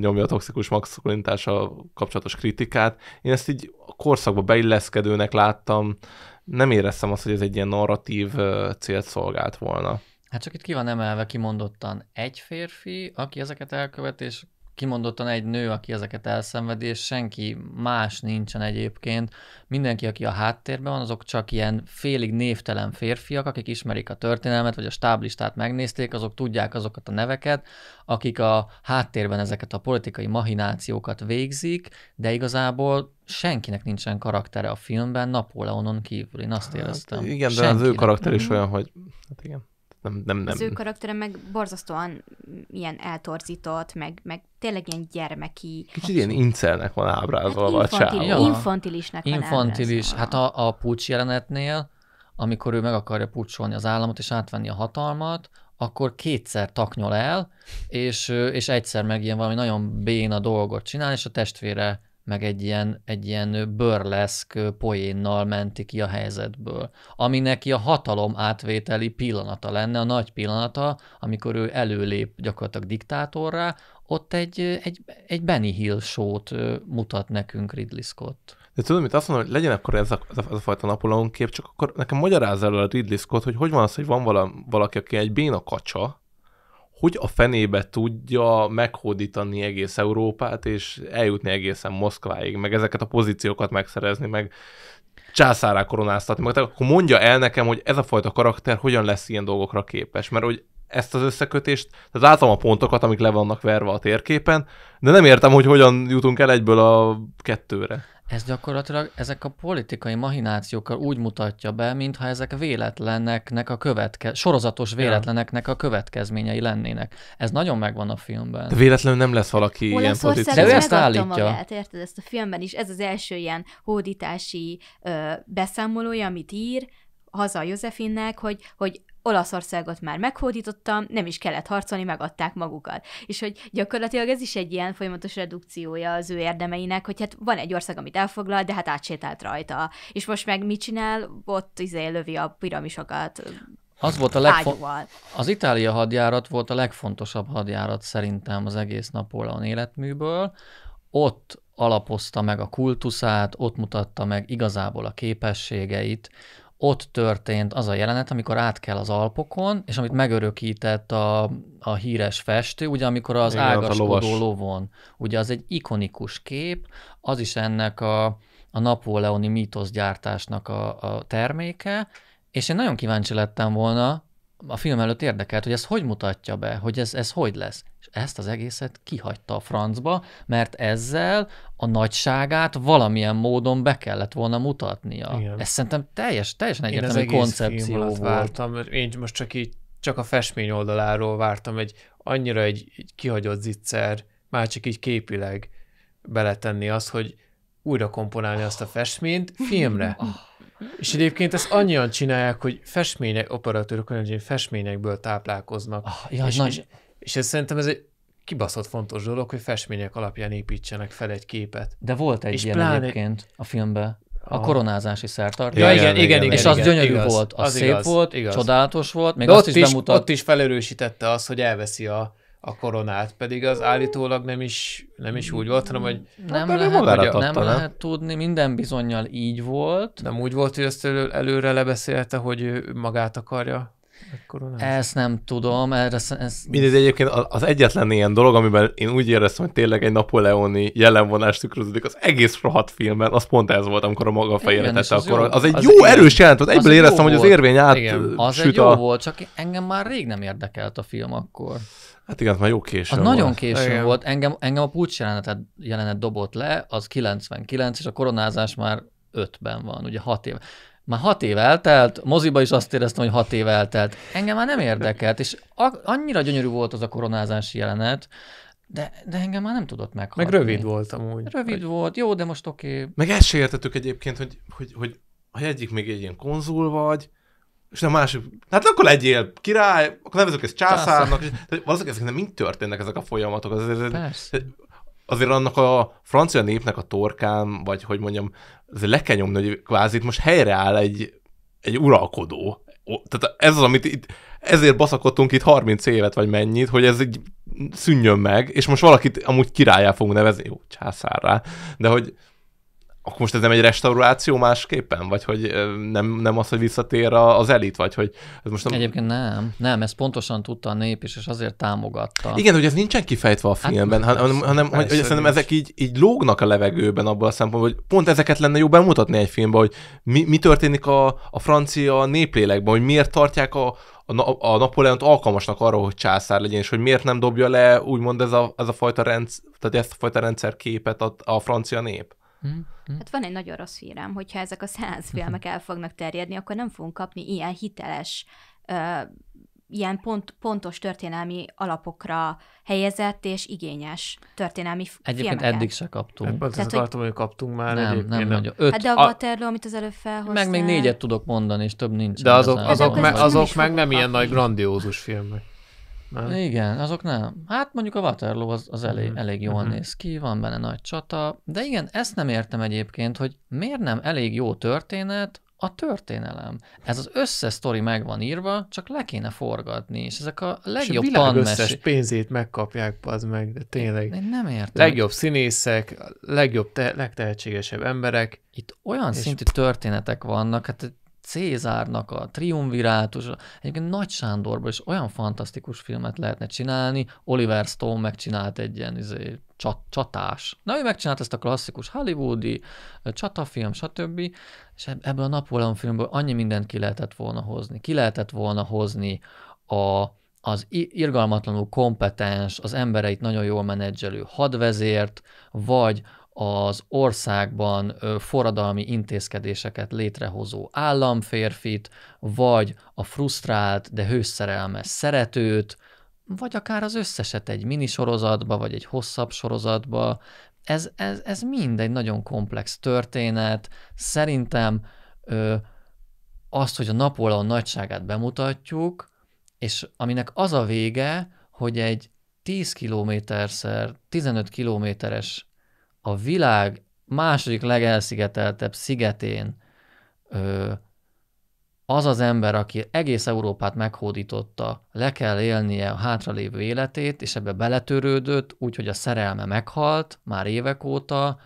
nyomja a toxikus maxikulintással kapcsolatos kritikát. Én ezt így a korszakba beilleszkedőnek láttam, nem éreztem azt, hogy ez egy ilyen narratív célt szolgált volna. Hát csak itt ki van emelve kimondottan egy férfi, aki ezeket elkövet, és kimondottan egy nő, aki ezeket elszenvedi, és senki más nincsen egyébként. Mindenki, aki a háttérben van, azok csak ilyen félig névtelen férfiak, akik ismerik a történelmet, vagy a stáblistát megnézték, azok tudják azokat a neveket, akik a háttérben ezeket a politikai mahinációkat végzik, de igazából senkinek nincsen karaktere a filmben, Napóleonon kívül, én azt hát éreztem. Hát, igen, de senkinek. az ő karakter is mhm. olyan, hogy hát igen nem, nem, nem. Az ő karaktere meg borzasztóan mm, ilyen eltorzított, meg, meg tényleg ilyen gyermeki. Kicsit ilyen incelnek van ábrázolva hát infantil, a csávó. Infantilisnek van Infantilis. Hát a, a pucs jelenetnél, amikor ő meg akarja pucsolni az államot és átvenni a hatalmat, akkor kétszer taknyol el, és, és egyszer meg ilyen valami nagyon béna dolgot csinál, és a testvére meg egy ilyen, egy ilyen burleszk poénnal menti ki a helyzetből, ami neki a hatalom átvételi pillanata lenne, a nagy pillanata, amikor ő előlép gyakorlatilag diktátorrá, ott egy, egy, egy Benny Hill sót mutat nekünk Ridley Scott. De tudom, mit azt mondom, hogy legyen akkor ez a, ez a, ez a fajta Napóleon kép, csak akkor nekem magyarázza elő a Ridley Scott, hogy hogy van az, hogy van vala, valaki, aki egy béna kacsa, hogy a fenébe tudja meghódítani egész Európát, és eljutni egészen Moszkváig, meg ezeket a pozíciókat megszerezni, meg császárá koronáztatni. Meg, tehát, mondja el nekem, hogy ez a fajta karakter hogyan lesz ilyen dolgokra képes, mert hogy ezt az összekötést, tehát látom a pontokat, amik le vannak verve a térképen, de nem értem, hogy hogyan jutunk el egyből a kettőre. Ez gyakorlatilag ezek a politikai mahinációkkal úgy mutatja be, mintha ezek véletleneknek a követke, sorozatos véletleneknek a következményei lennének. Ez nagyon megvan a filmben. De véletlenül nem lesz valaki Olasz ilyen pozíció. De ő ezt állítja. Magát, érted ezt a filmben is. Ez az első ilyen hódítási ö, beszámolója, amit ír haza a Józsefinnek, hogy, hogy Olaszországot már meghódítottam, nem is kellett harcolni, megadták magukat. És hogy gyakorlatilag ez is egy ilyen folyamatos redukciója az ő érdemeinek, hogy hát van egy ország, amit elfoglal, de hát átsétált rajta. És most meg mit csinál? Ott izé lövi a piramisokat. Az volt a legfo- Az Itália hadjárat volt a legfontosabb hadjárat szerintem az egész Napóleon életműből. Ott alapozta meg a kultuszát, ott mutatta meg igazából a képességeit, ott történt az a jelenet, amikor át kell az Alpokon, és amit megörökített a, a híres festő, ugye amikor az Igen, ágaskodó lovon, ugye az egy ikonikus kép, az is ennek a, a napóleoni mítoszgyártásnak a, a terméke, és én nagyon kíváncsi lettem volna, a film előtt érdekelt, hogy ez hogy mutatja be, hogy ez, ez hogy lesz ezt az egészet kihagyta a francba, mert ezzel a nagyságát valamilyen módon be kellett volna mutatnia. Igen. Ez szerintem teljes, teljesen egyértelmű koncepció volt. Vártam, én most csak így csak a festmény oldaláról vártam egy annyira egy, egy kihagyott zicser, már csak így képileg beletenni azt, hogy újra komponálni azt a festményt filmre. Ah. És egyébként ezt annyian csinálják, hogy festmények, operatőrök olyan festményekből táplálkoznak. Ah, ja, és, nagy... és, és ez szerintem ez egy kibaszott fontos dolog, hogy festmények alapján építsenek fel egy képet. De volt egy és ilyen pláne... egyébként a filmben. A, koronázási szertartás. Ja, igen, igen, igen, igen. És az igen, gyönyörű igaz, volt, az, az szép igaz, volt, igaz. csodálatos volt, még azt ott is, is bemutat... ott is felerősítette azt, hogy elveszi a, a koronát, pedig az állítólag nem is, nem is úgy volt, hanem hogy nem, lehet, hogy adta, nem, nem lehet tudni, minden bizonyal így volt. Nem úgy volt, hogy ezt elő, előre lebeszélte, hogy ő magát akarja ezt nem tudom. Erre, ez... Mindegy, egyébként az egyetlen ilyen dolog, amiben én úgy éreztem, hogy tényleg egy napoleoni jelenvonás tükröződik az egész rohadt filmben, az pont ez volt, amikor a maga fejére tette akkor. koron. Az egy az jó, igen, erős jelent, volt, egyből éreztem, volt. hogy az érvény át igen, Az süt egy jó a... volt, csak engem már rég nem érdekelt a film akkor. Hát igen, már jó késő. volt. nagyon késő igen. volt. Engem, engem a pucs jelenetet, jelenet dobott le, az 99, és a koronázás már ötben van, ugye hat éve. Már hat év eltelt, moziba is azt éreztem, hogy hat év eltelt. Engem már nem érdekelt, és a- annyira gyönyörű volt az a koronázási jelenet, de, de engem már nem tudott meg. Meg rövid volt amúgy. Rövid hogy... volt, jó, de most oké. Okay. Meg ezt se értettük egyébként, hogy, hogy, hogy ha egyik még egy ilyen konzul vagy, és a másik, hát akkor legyél király, akkor nevezük ezt császárnak. Császár. Valószínűleg ezek nem mind történnek ezek a folyamatok. Azért, Persze. azért annak a francia népnek a torkán, vagy hogy mondjam, ez le kell nyomni, hogy kvázi itt most helyreáll egy, egy uralkodó. Tehát ez az, amit itt, ezért baszakodtunk itt 30 évet, vagy mennyit, hogy ez így szűnjön meg, és most valakit amúgy királyá fogunk nevezni, jó, császárrá, de hogy, akkor most ez nem egy restauráció másképpen? Vagy hogy nem, nem az, hogy visszatér az elit? Vagy hogy ez most nem... Egyébként nem, nem, ezt pontosan tudta a nép is, és azért támogatta. Igen, hogy ez nincsen kifejtve a hát filmben, hát, hanem, hanem hogy, hogy szerintem ezek így, így lógnak a levegőben abban a szempontból, hogy pont ezeket lenne jó bemutatni egy filmben, hogy mi, mi történik a, a francia néplélekben, hogy miért tartják a, a, a Napóleont alkalmasnak arra, hogy császár legyen, és hogy miért nem dobja le úgymond ez a, ez a fajta rendszer, tehát ezt a fajta rendszerképet a, a francia nép mm Hát van egy nagyon rossz hírem, hogyha ezek a száz mhm. filmek el fognak terjedni, akkor nem fogunk kapni ilyen hiteles, ö, ilyen pont, pontos történelmi alapokra helyezett és igényes történelmi egyébként filmeket. Egyébként eddig se kaptunk. Hát, Tehát, hogy... tartom, hogy kaptunk már. Nem, egyébként. nem, nagyon. Öt, hát de a Waterloo, amit az előbb felhoztál. Meg még négyet tudok mondani, és több nincs. De azok, azok, azok, azok, azok meg nem ilyen nagy grandiózus filmek. Mert... Igen, azok nem. Hát mondjuk a Waterloo az, az elég, mm-hmm. elég jól mm-hmm. néz ki, van benne nagy csata, de igen, ezt nem értem egyébként, hogy miért nem elég jó történet a történelem. Ez az összes sztori meg van írva, csak le kéne forgatni, és ezek a legjobb és a világ összes pénzét megkapják, az meg, de tényleg. Én, én nem értem. Legjobb színészek, legjobb, te- legtehetségesebb emberek. Itt olyan és... szintű történetek vannak, hát Cézárnak a triumvirátus, egyébként Nagy Sándorban is olyan fantasztikus filmet lehetne csinálni, Oliver Stone megcsinált egy ilyen izé, csat, csatás. Na, ő megcsinált ezt a klasszikus hollywoodi csatafilm, stb. És ebből a Napoleon filmből annyi mindent ki lehetett volna hozni. Ki lehetett volna hozni a, az irgalmatlanul kompetens, az embereit nagyon jól menedzselő hadvezért, vagy az országban forradalmi intézkedéseket létrehozó államférfit, vagy a frusztrált, de hőszerelmes szeretőt, vagy akár az összeset egy minisorozatba, vagy egy hosszabb sorozatba. Ez, ez, ez mind egy nagyon komplex történet. Szerintem ö, azt, hogy a Napóleon nagyságát bemutatjuk, és aminek az a vége, hogy egy 10 kilométerszer 15 kilométeres a világ második legelszigeteltebb szigetén ö, az az ember, aki egész Európát meghódította, le kell élnie a hátralévő életét, és ebbe beletörődött, úgyhogy a szerelme meghalt már évek óta,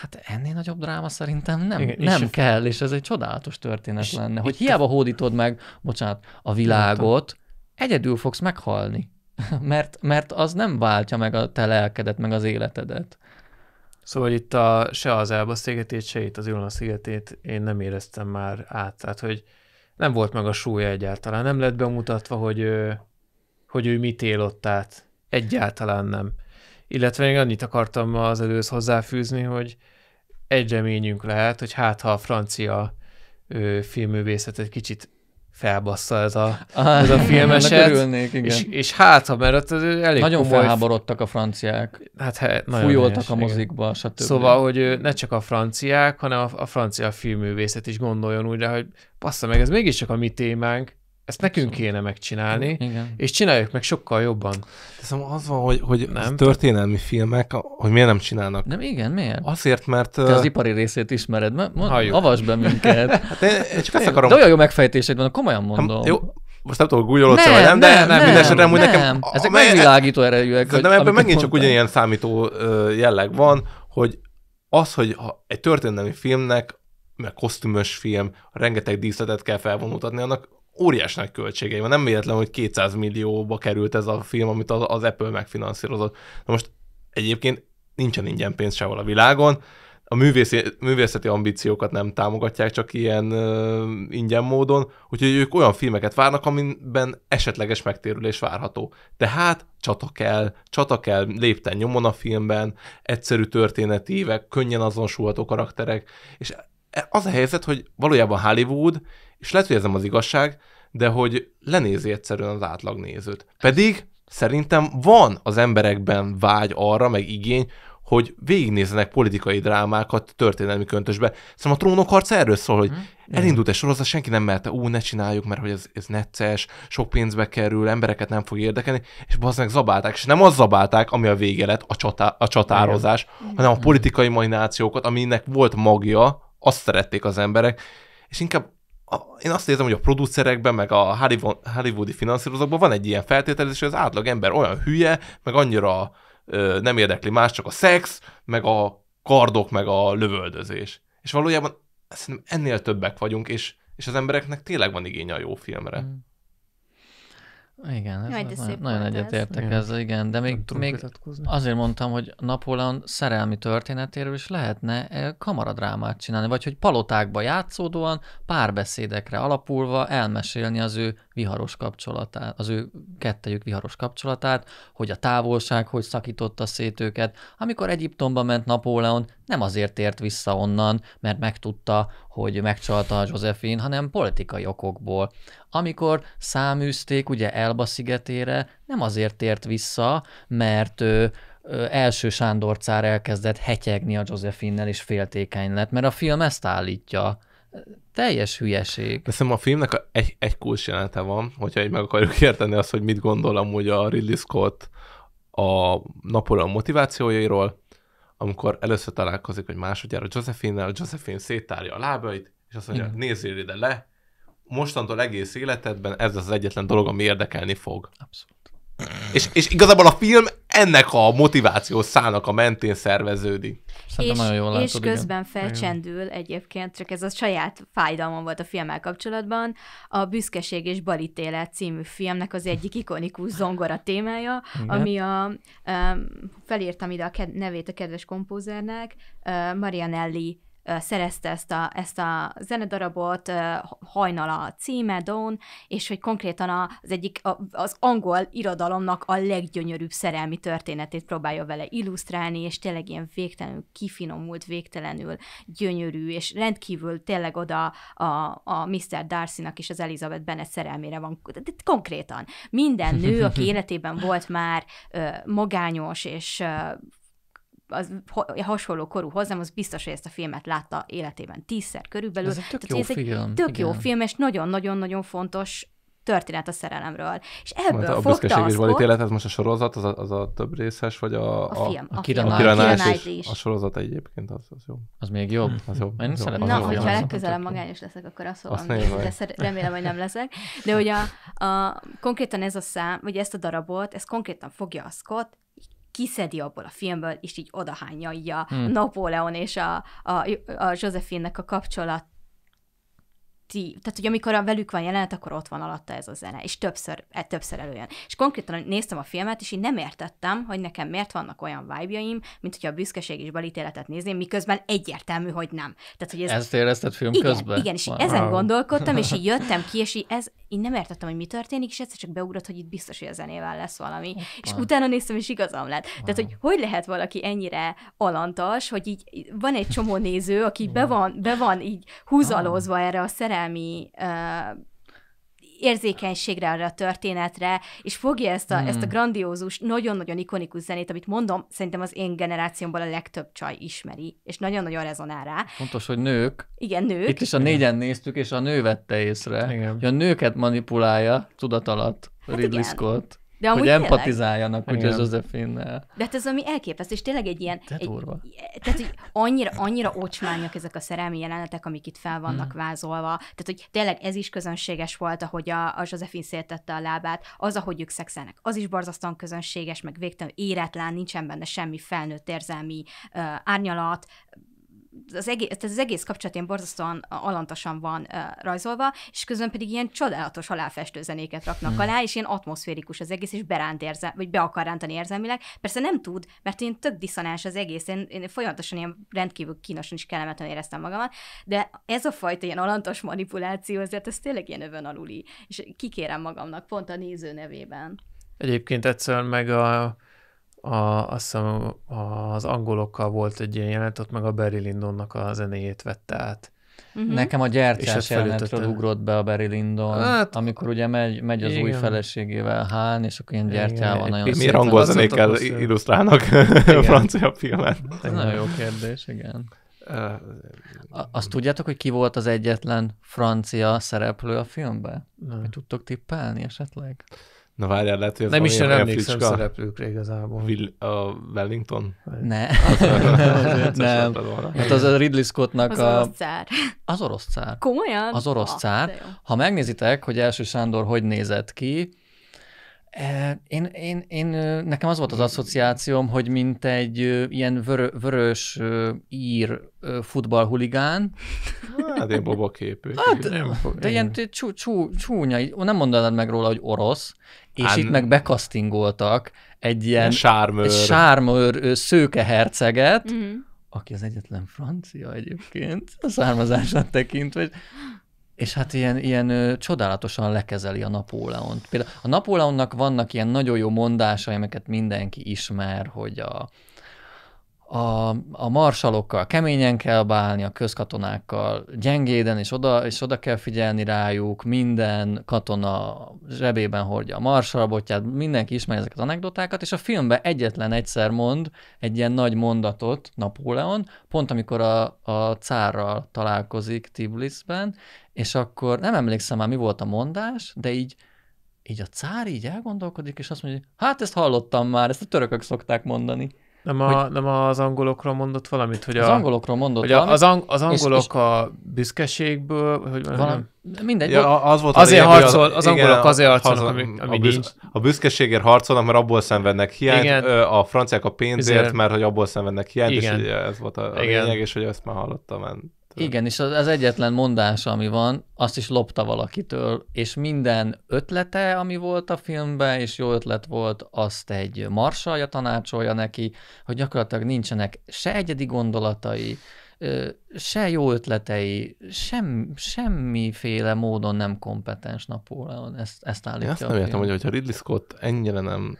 Hát ennél nagyobb dráma szerintem nem, Igen, nem és kell, és ez egy csodálatos történet lenne, hogy hiába hódítod meg, bocsánat, a világot, egyedül fogsz meghalni, mert, mert az nem váltja meg a te lelkedet, meg az életedet. Szóval itt a, se az Elba szigetét, se itt az Ilona szigetét én nem éreztem már át. Tehát, hogy nem volt meg a súlya egyáltalán. Nem lett bemutatva, hogy ő, hogy ő mit él ott át. Egyáltalán nem. Illetve még annyit akartam az előz hozzáfűzni, hogy egy reményünk lehet, hogy hát ha a francia ő, filmművészet egy kicsit felbassza ez a, ah, ez a filmeset. Örülnék, igen. És, és hát, ha mert ez elég Nagyon komoly... felháborodtak a franciák. Hát, hát Fújoltak a mozikba, stb. Szóval, hogy ne csak a franciák, hanem a, a francia filmművészet is gondoljon úgy, hogy bassza meg, ez mégiscsak a mi témánk, ezt nekünk kéne megcsinálni, Igen. és csináljuk meg sokkal jobban. Hiszem szóval az van, hogy, hogy nem. történelmi filmek, hogy miért nem csinálnak. Nem, igen, miért? Azért, mert... Te az ipari részét ismered, mert avasd be minket. hát én, én csak ezt akarom. De olyan jó megfejtéseid van, komolyan hát, mondom. Hát, jó, most nem tudom, hogy nem, vagy szóval nem, de nem, nem, minden esetre amúgy nekem... Ezek megvilágító erejűek. De nem, ebben megint csak ugyanilyen számító jelleg van, hogy az, hogy ha egy történelmi filmnek, mert kosztümös film, rengeteg díszletet kell felvonultatni, annak óriás nagy költségei van. Nem véletlen, hogy 200 millióba került ez a film, amit az, az Apple megfinanszírozott. Na most egyébként nincsen ingyen pénz sehol a világon, a művészi, művészeti ambíciókat nem támogatják csak ilyen ö, ingyen módon, úgyhogy ők olyan filmeket várnak, amiben esetleges megtérülés várható. Tehát csata kell, csata kell lépten nyomon a filmben, egyszerű történetívek, könnyen azonosulható karakterek, és az a helyzet, hogy valójában Hollywood, és lehet, hogy ez nem az igazság, de hogy lenézi egyszerűen az átlag nézőt. Pedig szerintem van az emberekben vágy arra, meg igény, hogy végignézzenek politikai drámákat történelmi köntösbe. Szóval a trónok harca erről szól, hogy mhm. elindult egy sorozat, senki nem merte, ú, ne csináljuk, mert hogy ez, ez necces, sok pénzbe kerül, embereket nem fog érdekelni, és bazdmeg zabálták, és nem az zabálták, ami a vége lett, a, csatá- a csatározás, Igen. hanem a politikai majinációkat, aminek volt magja, azt szerették az emberek, és inkább a, én azt érzem, hogy a producerekben, meg a hollywoodi finanszírozókban van egy ilyen feltételezés, hogy az átlag ember olyan hülye, meg annyira ö, nem érdekli más, csak a szex, meg a kardok, meg a lövöldözés. És valójában szerintem ennél többek vagyunk, és, és az embereknek tényleg van igénye a jó filmre. Mm. Igen, Jaj, ez nagyon, nagyon egyetértek ez. ezzel, igen, de még, még azért mondtam, hogy Napóleon szerelmi történetéről is lehetne eh, kamaradrámát csinálni, vagy hogy palotákba játszódóan, párbeszédekre alapulva elmesélni az ő viharos kapcsolatát, az ő kettejük viharos kapcsolatát, hogy a távolság hogy szakította szét őket. Amikor Egyiptomba ment Napóleon, nem azért ért vissza onnan, mert megtudta, hogy megcsalta a Josephine, hanem politikai okokból amikor száműzték ugye Elba szigetére, nem azért tért vissza, mert ő, első Sándor cár elkezdett hetyegni a Josefinnel, és féltékeny lett, mert a film ezt állítja. Teljes hülyeség. szerintem a filmnek egy, egy kulcs jelenete van, hogyha így meg akarjuk érteni azt, hogy mit gondolom, hogy a Ridley Scott a Napoleon motivációjairól, amikor először találkozik, hogy másodjára Josefinnel, Josephine széttárja a lábait, és azt mondja, nézzél ide le, mostantól egész életedben ez az egyetlen dolog, ami érdekelni fog. Abszolút. És, és igazából a film ennek a motiváció szának a mentén szerveződik. Szerintem és, nagyon jól látod, és közben igen. felcsendül egyébként, csak ez a saját fájdalmam volt a filmmel kapcsolatban, a Büszkeség és Balítélet című filmnek az egyik ikonikus zongora témája, igen. ami a, um, felírtam ide a ked- nevét a kedves kompózernek, uh, Marianelli szerezte ezt a, ezt a zenedarabot, hajnal a címe, Dawn, és hogy konkrétan az egyik, az angol irodalomnak a leggyönyörűbb szerelmi történetét próbálja vele illusztrálni, és tényleg ilyen végtelenül kifinomult, végtelenül gyönyörű, és rendkívül tényleg oda a, a Mr. Darcy-nak és az Elizabeth Bennet szerelmére van. De konkrétan minden nő, aki életében volt már magányos és az hasonló korú hozzám, az biztos, hogy ezt a filmet látta életében tízszer körülbelül. Ez egy tök Tehát, jó ez film. Egy tök Igen. jó film, és nagyon-nagyon-nagyon fontos történet a szerelemről. És ebből Mondta, fogta a büszkeség és Élet, ez most a sorozat, az a, az a több részes, vagy a... A, a film. A, a kiranás, is. A sorozat egyébként, az, az jó. Az még jobb. Hmm, az jobb. Én az jobb. Na, az hogyha legközelebb magányos leszek, akkor azt fogom. Azt remélem, hogy nem leszek. De hogy a, a, konkrétan ez a szám, vagy ezt a darabot, ez konkrétan fogja a Scott, kiszedi abból a filmből, és így odahányja így a hmm. Napóleon és a, a, a nek a kapcsolat ti, tehát hogy amikor a velük van jelenet, akkor ott van alatta ez a zene, és többször, e, többször előjön. És konkrétan néztem a filmet, és én nem értettem, hogy nekem miért vannak olyan vibe mint hogyha a büszkeség és balítéletet nézném, miközben egyértelmű, hogy nem. Tehát, hogy ez... Ezt érezted film igen, közben? Igen, és wow. ezen gondolkodtam, és így jöttem ki, és így ez, én nem értettem, hogy mi történik, és egyszer csak beugrott, hogy itt biztos, hogy a zenével lesz valami. Wow. És utána néztem, és igazam lett. Wow. Tehát, hogy hogy lehet valaki ennyire alantas, hogy így van egy csomó néző, aki be van, be van így húzalózva erre a szerep érzelmi érzékenységre, arra a történetre, és fogja ezt a, hmm. ezt a hmm. grandiózus, nagyon-nagyon ikonikus zenét, amit mondom, szerintem az én generációmból a legtöbb csaj ismeri, és nagyon-nagyon rezonál rá. Fontos, hogy nők. Igen, nők. Itt is a négyen néztük, és a nő vette észre, Igen. hogy a nőket manipulálja tudat alatt hát Ridley igen. Scott. De amúgy hogy empatizáljanak ugye az Josefinnel. De hát ez ami elképesztő, és tényleg egy ilyen... Te egy, durva. Tehát, hogy annyira, annyira ocsmányak ezek a szerelmi jelenetek, amik itt fel vannak hmm. vázolva. Tehát, hogy tényleg ez is közönséges volt, ahogy a, a Josephine széltette a lábát, az, ahogy ők szexelnek, az is borzasztóan közönséges, meg végtelenül éretlen, nincsen benne semmi felnőtt érzelmi uh, árnyalat, az egész, tehát az egész kapcsolat ilyen borzasztóan alantasan van uh, rajzolva, és közben pedig ilyen csodálatos aláfestő zenéket raknak hmm. alá, és ilyen atmoszférikus az egész, és beránt érze, vagy be akar rántani érzelmileg. Persze nem tud, mert én tök diszonás az egész, én, én folyamatosan ilyen rendkívül kínosan és kellemetlen éreztem magamat, de ez a fajta ilyen alantas manipuláció, azért ez tényleg ilyen övön aluli, és kikérem magamnak pont a néző nevében. Egyébként egyszer meg a a, azt hiszem az angolokkal volt egy ilyen jelent, ott meg a Barry Lindonnak a zenéjét vette át. Uh-huh. Nekem a gyertyás jelenetről ugrott be a Barry Lindon, hát, amikor ugye megy, megy az igen. új feleségével hán, és akkor ilyen gyertyával igen, nagyon Miért angol zenékkel illusztrálnak a francia filmet? Ez nagyon jó kérdés, igen. azt tudjátok, hogy ki volt az egyetlen francia szereplő a filmben? Nem. Tudtok tippelni esetleg? Na várjál, lehet, hogy ez Nem is nem emlékszem szereplőkre igazából. Will, a Wellington? Ne. Az, az nem. Hát az a Ridley Scottnak az a... Az orosz cár. Az orosz cár. Komolyan? Az orosz ah, cár. Ha megnézitek, hogy első Sándor hogy nézett ki, eh, én, én, én, nekem az volt az asszociációm, hogy mint egy ilyen vörö, vörös ír futballhuligán. Hát én babaképű. Hát, de ilyen csú, csú, csúnya, nem mondanád meg róla, hogy orosz, és Ám... itt meg bekasztingoltak egy ilyen sármőr, egy sármőr szőkeherceget, uh-huh. Mhm. aki az egyetlen francia egyébként, a származását tekintve, és hát ilyen, ilyen ö, csodálatosan lekezeli a Napóleont. Például a Napóleonnak vannak ilyen nagyon jó mondásai, amiket mindenki ismer, hogy a, a, a marsalokkal keményen kell bálni, a közkatonákkal gyengéden, és oda, és oda kell figyelni rájuk, minden katona zsebében hordja a marsalbotját, mindenki ismeri ezeket az anekdotákat, és a filmben egyetlen egyszer mond egy ilyen nagy mondatot Napóleon, pont amikor a, a cárral találkozik Tiblisben, és akkor nem emlékszem már mi volt a mondás, de így így a cár így elgondolkodik, és azt mondja, hát ezt hallottam már, ezt a törökök szokták mondani. Nem, a, hogy... nem az angolokról mondott valamit? Hogy a, az angolokról mondott hogy a, valamit. Az, ang, az angolok és, és... a büszkeségből, hogy valami, nem, Mindegy. Ja, az volt azért a régi, harcol, az, az igen, angolok azért harcolnak, ami, ami a, büsz, nincs. a büszkeségért harcolnak, mert abból szenvednek hiányt, igen. a franciák a pénzért, mert hogy abból szenvednek hiányt, igen. és ez volt a, a igen. lényeg, és hogy ezt már hallottam. Igen, és az, az egyetlen mondás, ami van, azt is lopta valakitől, és minden ötlete, ami volt a filmben, és jó ötlet volt, azt egy marsalja tanácsolja neki, hogy gyakorlatilag nincsenek se egyedi gondolatai, se jó ötletei, sem, semmiféle módon nem kompetens Napóleon. Ezt, ezt állítja. Én azt nem értem, hogy ha Ridley Scott ennyire nem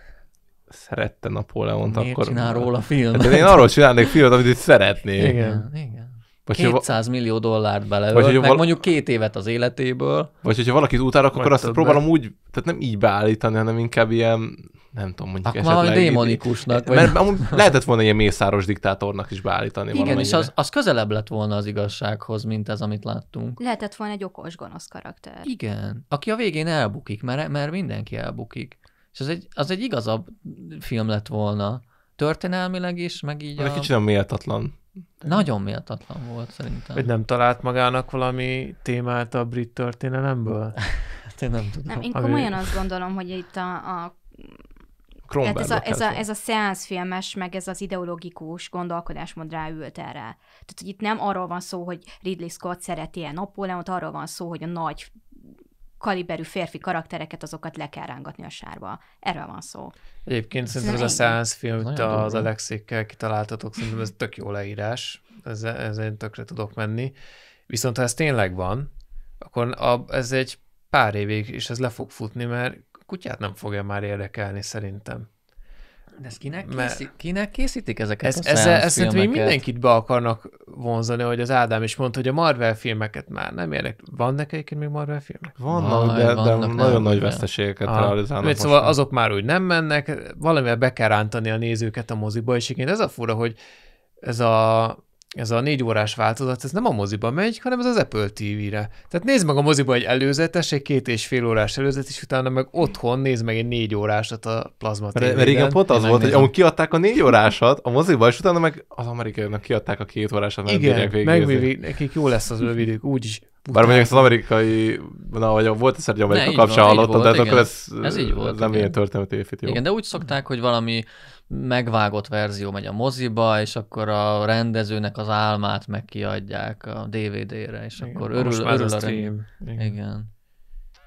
szerette Napóleont, Miért csinál róla hát filmet? De én arról csinálnék filmet, amit itt szeretnék. Igen, igen. Vagy 200 ha, millió dollárt beleölt, vagy, meg val- mondjuk két évet az életéből. Vagy hogyha valakit utálok, akkor többet. azt próbálom úgy, tehát nem így beállítani, hanem inkább ilyen, nem tudom, mondjuk akkor esetleg... Akkor démonikusnak. Vagy... Mert amúgy lehetett volna ilyen mészáros diktátornak is beállítani Igen, és az, az közelebb lett volna az igazsághoz, mint ez, amit láttunk. Lehetett volna egy okos, gonosz karakter. Igen, aki a végén elbukik, mert, mert mindenki elbukik. És az egy, az egy igazabb film lett volna. Történelmileg is, meg így De a... Kicsit méltatlan nagyon méltatlan volt szerintem. Hogy nem talált magának valami témát a brit történelemből? hát én nem tudom. Nem, én komolyan ami... azt gondolom, hogy itt a, a Hát ez, a, ez, a, ez a filmes, meg ez az ideológikus gondolkodásmód ráült erre. Tehát, hogy itt nem arról van szó, hogy Ridley Scott szereti e Napóleont, arról van szó, hogy a nagy kaliberű férfi karaktereket, azokat le kell rángatni a sárba. Erről van szó. Egyébként szerintem ez a száz film, amit az Alexékkel kitaláltatok, szerintem ez tök jó leírás, ezzel, ezzel én tökre tudok menni. Viszont ha ez tényleg van, akkor a, ez egy pár évig, és ez le fog futni, mert kutyát nem fogja már érdekelni szerintem. De ezt kinek, mert... készít, kinek készítik ezeket ez, a ez, ez szerintem mindenkit be akarnak vonzani, hogy az Ádám is mondta, hogy a Marvel filmeket már nem érnek. Van nekik még Marvel filmek? Vannak, Vaj, de, de vannak, de nagyon nem, nagy veszteségeket ah, realizálnak. Mert szóval azok már úgy nem mennek, valamivel be kell rántani a nézőket a moziba, és igen, ez a fura, hogy ez a ez a négy órás változat, ez nem a moziba megy, hanem ez az Apple TV-re. Tehát nézd meg a moziba egy előzetes, egy két és fél órás előzet, és utána meg otthon nézd meg egy négy órásat a plazma tv Mert régen pont az volt, hogy amúgy kiadták a négy órásat a moziba, és utána meg az amerikaiaknak kiadták a két órásat, mert Igen, megvédik, nekik jó lesz az ő videók, úgyis bár mondjuk az amerikai, na, vagy volt egyszer egy amerikai kapcsán hallottam, de hát akkor ez, ez, így volt, ez nem ilyen történeti évfit, Igen, de úgy szokták, hogy valami megvágott verzió megy a moziba, és akkor a rendezőnek az álmát megkiadják a DVD-re, és Igen, akkor örül, most már örül a, a stream. Igen. Igen.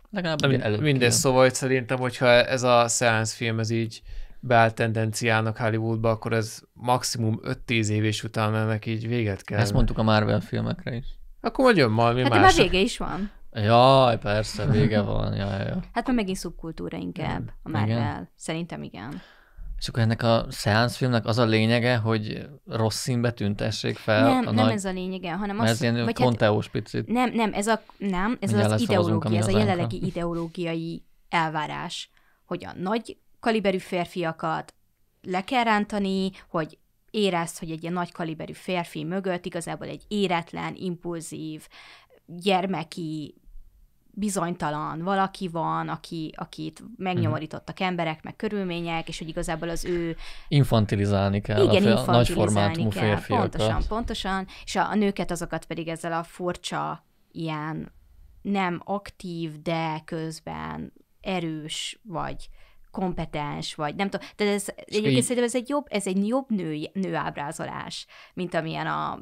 Legalább Na, minden szóval hogy szerintem, hogyha ez a science film, ez így beáll tendenciának Hollywoodba, akkor ez maximum 5-10 és után ennek így véget kell. Ezt mondtuk a Marvel filmekre is. Akkor majd jön valami hát más. Hát már vége is van. Jaj, persze, vége van. Jaj, jaj. Hát már megint szubkultúra inkább, a Marvel. Igen. Szerintem igen. És akkor ennek a szeánszfilmnek az a lényege, hogy rossz színbe tüntessék fel nem, a Nem, nagy... ez a lényege, hanem az... Ez ilyen vagy hát, picit. Nem, nem, ez a, nem, ez az, az ideológia, ez a jelenlegi ideológiai elvárás, hogy a nagy kaliberű férfiakat le kell rántani, hogy érezd, hogy egy ilyen nagy kaliberű férfi mögött igazából egy éretlen, impulzív, gyermeki bizonytalan valaki van, aki, akit megnyomorítottak uh emberek, meg körülmények, és hogy igazából az ő... Infantilizálni kell Igen, a fél, infantilizálni nagy kell, pontosan, pontosan, és a, a nőket azokat pedig ezzel a furcsa, ilyen nem aktív, de közben erős, vagy kompetens, vagy nem tudom. Tehát ez, egyébként szerintem ez egy jobb, ez egy jobb nő, nőábrázolás, mint amilyen a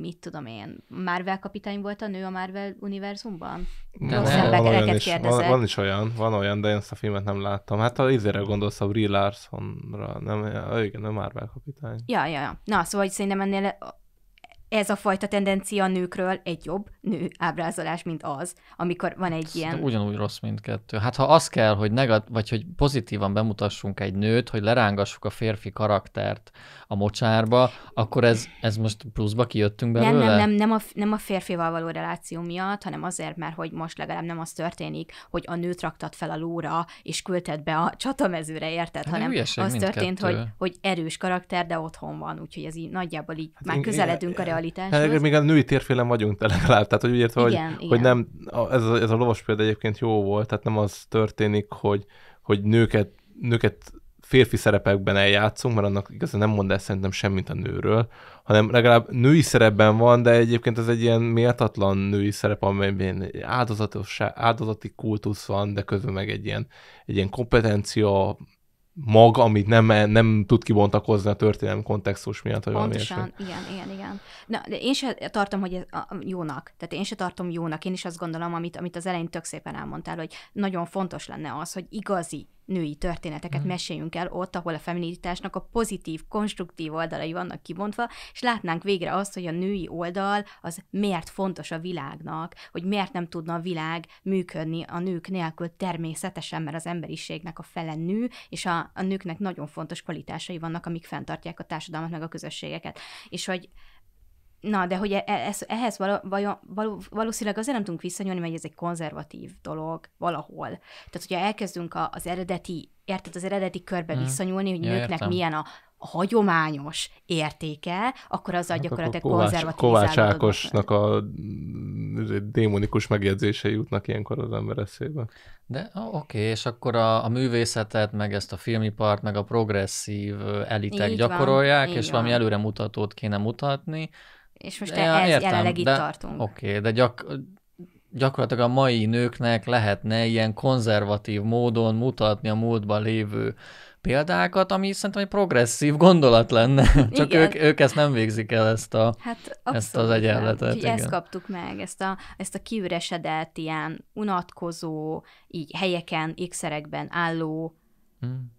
mit tudom én, Marvel kapitány volt a nő a Marvel univerzumban? Nem, nem, van, olyan is, van, van, is olyan, van olyan, de én ezt a filmet nem láttam. Hát az izére gondolsz a Brie Larsonra, nem, igen, nem Marvel kapitány. Ja, ja, ja. Na, szóval hogy szerintem ennél ez a fajta tendencia a nőkről egy jobb nő ábrázolás, mint az, amikor van egy ilyen... De ugyanúgy rossz mindkettő. Hát ha az kell, hogy negat, vagy hogy pozitívan bemutassunk egy nőt, hogy lerángassuk a férfi karaktert, a mocsárba, akkor ez, ez most pluszba kijöttünk belőle? Nem, nem, nem, nem a, nem a férfival való reláció miatt, hanem azért, mert hogy most legalább nem az történik, hogy a nőt raktad fel a lóra, és küldted be a csatamezőre, érted? Hát hanem hülyeség, az történt, hogy, hogy erős karakter, de otthon van, úgyhogy ez így nagyjából így hát már én, közeledünk én, a realitáshoz. Hát, még a női térfélem vagyunk, de legalább, tehát hogy úgy értve, igen, hogy, igen. hogy nem, ez a, ez a lovas példa egyébként jó volt, tehát nem az történik, hogy, hogy nőket, nőket férfi szerepekben eljátszunk, mert annak igazán nem mond el szerintem semmit a nőről, hanem legalább női szerepben van, de egyébként ez egy ilyen méltatlan női szerep, amelyben áldozatos, áldozati kultusz van, de közben meg egy ilyen, egy ilyen kompetencia mag, amit nem, nem tud kibontakozni a történelmi kontextus miatt. Hogy Pontosan, igen, igen, igen. Na, de én se tartom, hogy ez a, jónak. Tehát én se tartom jónak. Én is azt gondolom, amit, amit az elején tök szépen elmondtál, hogy nagyon fontos lenne az, hogy igazi női történeteket mm. meséljünk el ott, ahol a feminitásnak a pozitív, konstruktív oldalai vannak kibontva, és látnánk végre azt, hogy a női oldal az miért fontos a világnak, hogy miért nem tudna a világ működni a nők nélkül természetesen, mert az emberiségnek a fele nő, és a, a nőknek nagyon fontos kvalitásai vannak, amik fenntartják a társadalmat meg a közösségeket. És hogy Na, de hogy e, e, ez, ehhez vala, vala, vala, valószínűleg azért nem tudunk visszanyúlni, mert ez egy konzervatív dolog valahol. Tehát, hogyha elkezdünk a, az eredeti, érted, az eredeti körbe mm. visszanyúlni, hogy ja, nőknek értem. milyen a a hagyományos értéke, akkor az hát gyakorlatilag akkor Kovács Ákosnak a démonikus megjegyzései jutnak ilyenkor az ember eszébe. De oké, okay, és akkor a, a művészetet, meg ezt a filmipart, meg a progresszív elitek így gyakorolják, van, és van. valami előremutatót kéne mutatni. És most de, ez értem, jelenleg itt de, tartunk. Oké, okay, de gyak, gyakorlatilag a mai nőknek lehetne ilyen konzervatív módon mutatni a múltban lévő példákat, ami szerintem egy progresszív gondolat lenne. Csak ők, ők ezt nem végzik el, ezt, a, hát ezt az egyenletet. Igen. ezt kaptuk meg, ezt a, ezt a kiüresedett, ilyen unatkozó, így helyeken, ékszerekben álló, hmm.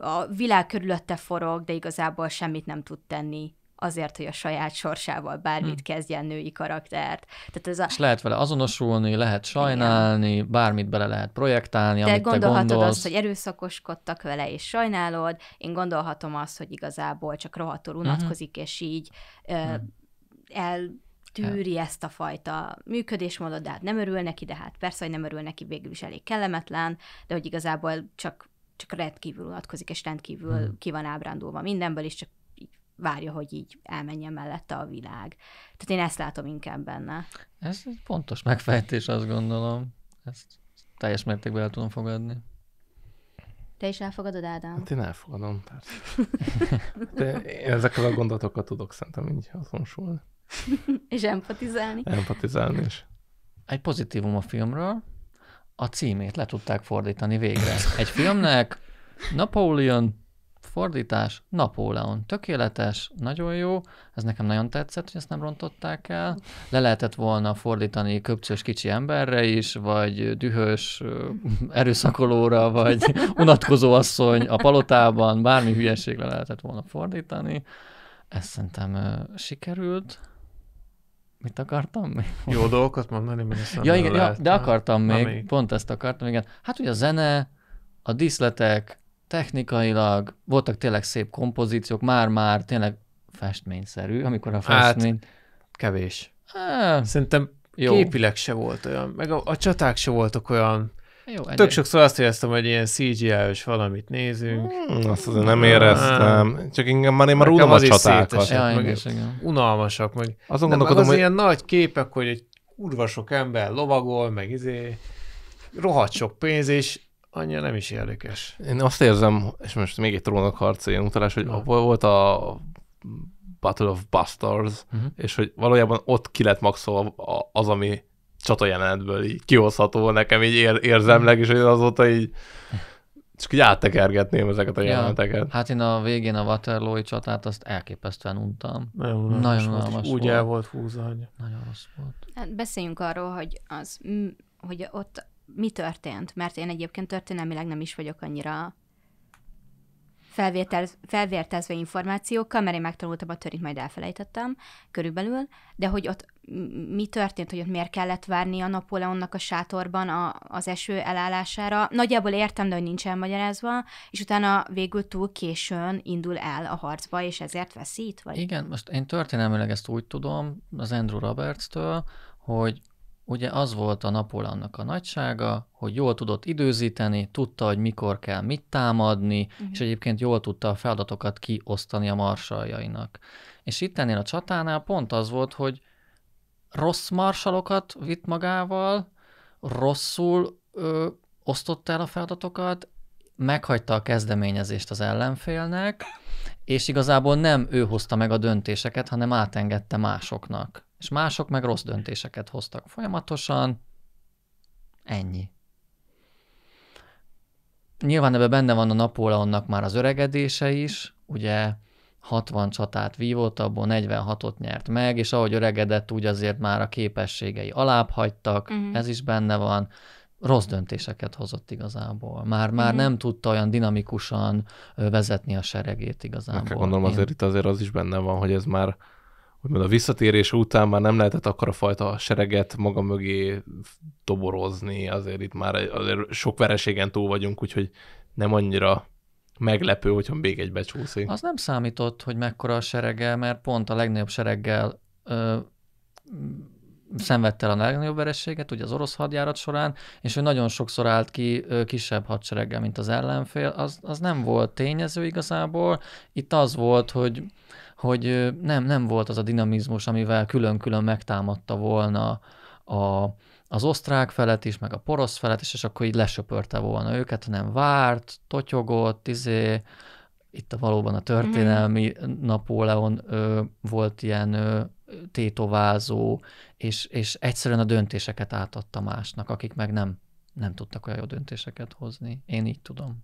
a világ körülötte forog, de igazából semmit nem tud tenni azért, hogy a saját sorsával bármit hmm. kezdjen női karaktert. Tehát ez a... És lehet vele azonosulni, lehet sajnálni, Igen. bármit bele lehet projektálni, te amit gondolhatod te gondolsz. azt, hogy erőszakoskodtak vele, és sajnálod, én gondolhatom azt, hogy igazából csak rohadtul mhm. unatkozik, hmm. és így ö, hmm. el tűri el. ezt a fajta működésmódot, de hát nem örül neki, de hát persze, hogy nem örül neki, végül is elég kellemetlen, de hogy igazából csak csak rendkívül unatkozik, és rendkívül hmm. ki van ábrándulva mindenből, és csak várja, hogy így elmenjen mellette a világ. Tehát én ezt látom inkább benne. Ez egy pontos megfejtés, azt gondolom. Ezt teljes mértékben el tudom fogadni. Te is elfogadod, Ádám? Hát én elfogadom, persze. De én ezekkel a gondolatokkal tudok szerintem így azonosulni. és empatizálni. Empatizálni is. Egy pozitívum a filmről, a címét le tudták fordítani végre. Egy filmnek Napoleon fordítás, Napóleon. Tökéletes, nagyon jó, ez nekem nagyon tetszett, hogy ezt nem rontották el. Le lehetett volna fordítani köpcsös kicsi emberre is, vagy dühös erőszakolóra, vagy unatkozó asszony a palotában, bármi hülyeség le lehetett volna fordítani. Ez szerintem uh, sikerült. Mit akartam még? Jó dolgokat mondani, mi ja, igen, lehet, ja, de akartam még, még, pont ezt akartam, igen. Hát ugye a zene, a díszletek, technikailag voltak tényleg szép kompozíciók, már-már tényleg festményszerű, amikor a hát, festmény... Hát, kevés. Hát, Szerintem jó. képileg se volt olyan, meg a, a csaták se voltak olyan... Jó, Tök egyéb... sokszor azt éreztem, hogy ilyen CGI-os valamit nézünk. Hmm, azt azért nem éreztem. Csak engem már én már unom a csatákat. Ja, meg unalmasak. Meg... Azon de meg az hogy... ilyen nagy képek, hogy egy kurva sok ember lovagol, meg izé, rohadt sok pénz, és annyira nem is érdekes. Én azt érzem, és most még egy trónok harca ilyen utalás, hogy abból volt a Battle of Bastards, uh-huh. és hogy valójában ott ki lett maxolva az, ami csata jelenetből így kihozható nekem így ér- érzemleg, és hogy azóta így csak így áttekergetném ezeket a jeleneteket. Ja, hát én a végén a waterloo csatát azt elképesztően untam. Nagyon unalmas, volt, Úgy el volt húzva. Nagyon rossz volt. Hát beszéljünk arról, hogy az hogy ott mi történt, mert én egyébként történelmileg nem is vagyok annyira felvértez, felvértezve információkkal, mert én megtanultam a törint, majd elfelejtettem körülbelül, de hogy ott mi történt, hogy ott miért kellett várni a Napóleonnak a sátorban a, az eső elállására. Nagyjából értem, de hogy nincs elmagyarázva, és utána végül túl későn indul el a harcba, és ezért veszít? Vagy? Igen, most én történelmileg ezt úgy tudom az Andrew Roberts-től, hogy ugye az volt a Napóleonnak a nagysága, hogy jól tudott időzíteni, tudta, hogy mikor kell mit támadni, uh-huh. és egyébként jól tudta a feladatokat kiosztani a marsaljainak. És itt ennél a csatánál pont az volt, hogy rossz marsalokat vitt magával, rosszul ö, osztotta el a feladatokat, meghagyta a kezdeményezést az ellenfélnek, és igazából nem ő hozta meg a döntéseket, hanem átengedte másoknak és mások meg rossz döntéseket hoztak folyamatosan. Ennyi. Nyilván ebben benne van a Napóleonnak már az öregedése is, ugye 60 csatát vívott, abból 46-ot nyert meg, és ahogy öregedett, úgy azért már a képességei alábbhagytak, uh-huh. Mhm. ez is benne van. Rossz döntéseket hozott igazából. Már már uh-huh. nem tudta olyan dinamikusan vezetni a seregét igazából. Nekem gondolom azért itt azért az is benne van, hogy ez már úgymond a visszatérés után már nem lehetett a fajta sereget maga mögé toborozni, azért itt már azért sok vereségen túl vagyunk, úgyhogy nem annyira meglepő, hogyha még egy becsúszik. Az nem számított, hogy mekkora a serege, mert pont a legnagyobb sereggel ö, szenvedte el a legnagyobb vereséget, ugye az orosz hadjárat során, és ő nagyon sokszor állt ki ö, kisebb hadsereggel, mint az ellenfél, az, az nem volt tényező igazából. Itt az volt, hogy hogy nem, nem volt az a dinamizmus, amivel külön-külön megtámadta volna a, az osztrák felet is, meg a porosz felet is, és akkor így lesöpörte volna őket, hanem várt, totyogott, izé, itt a, valóban a történelmi mm. Napóleon ö, volt ilyen ö, tétovázó, és, és egyszerűen a döntéseket átadta másnak, akik meg nem, nem tudtak olyan jó döntéseket hozni. Én így tudom.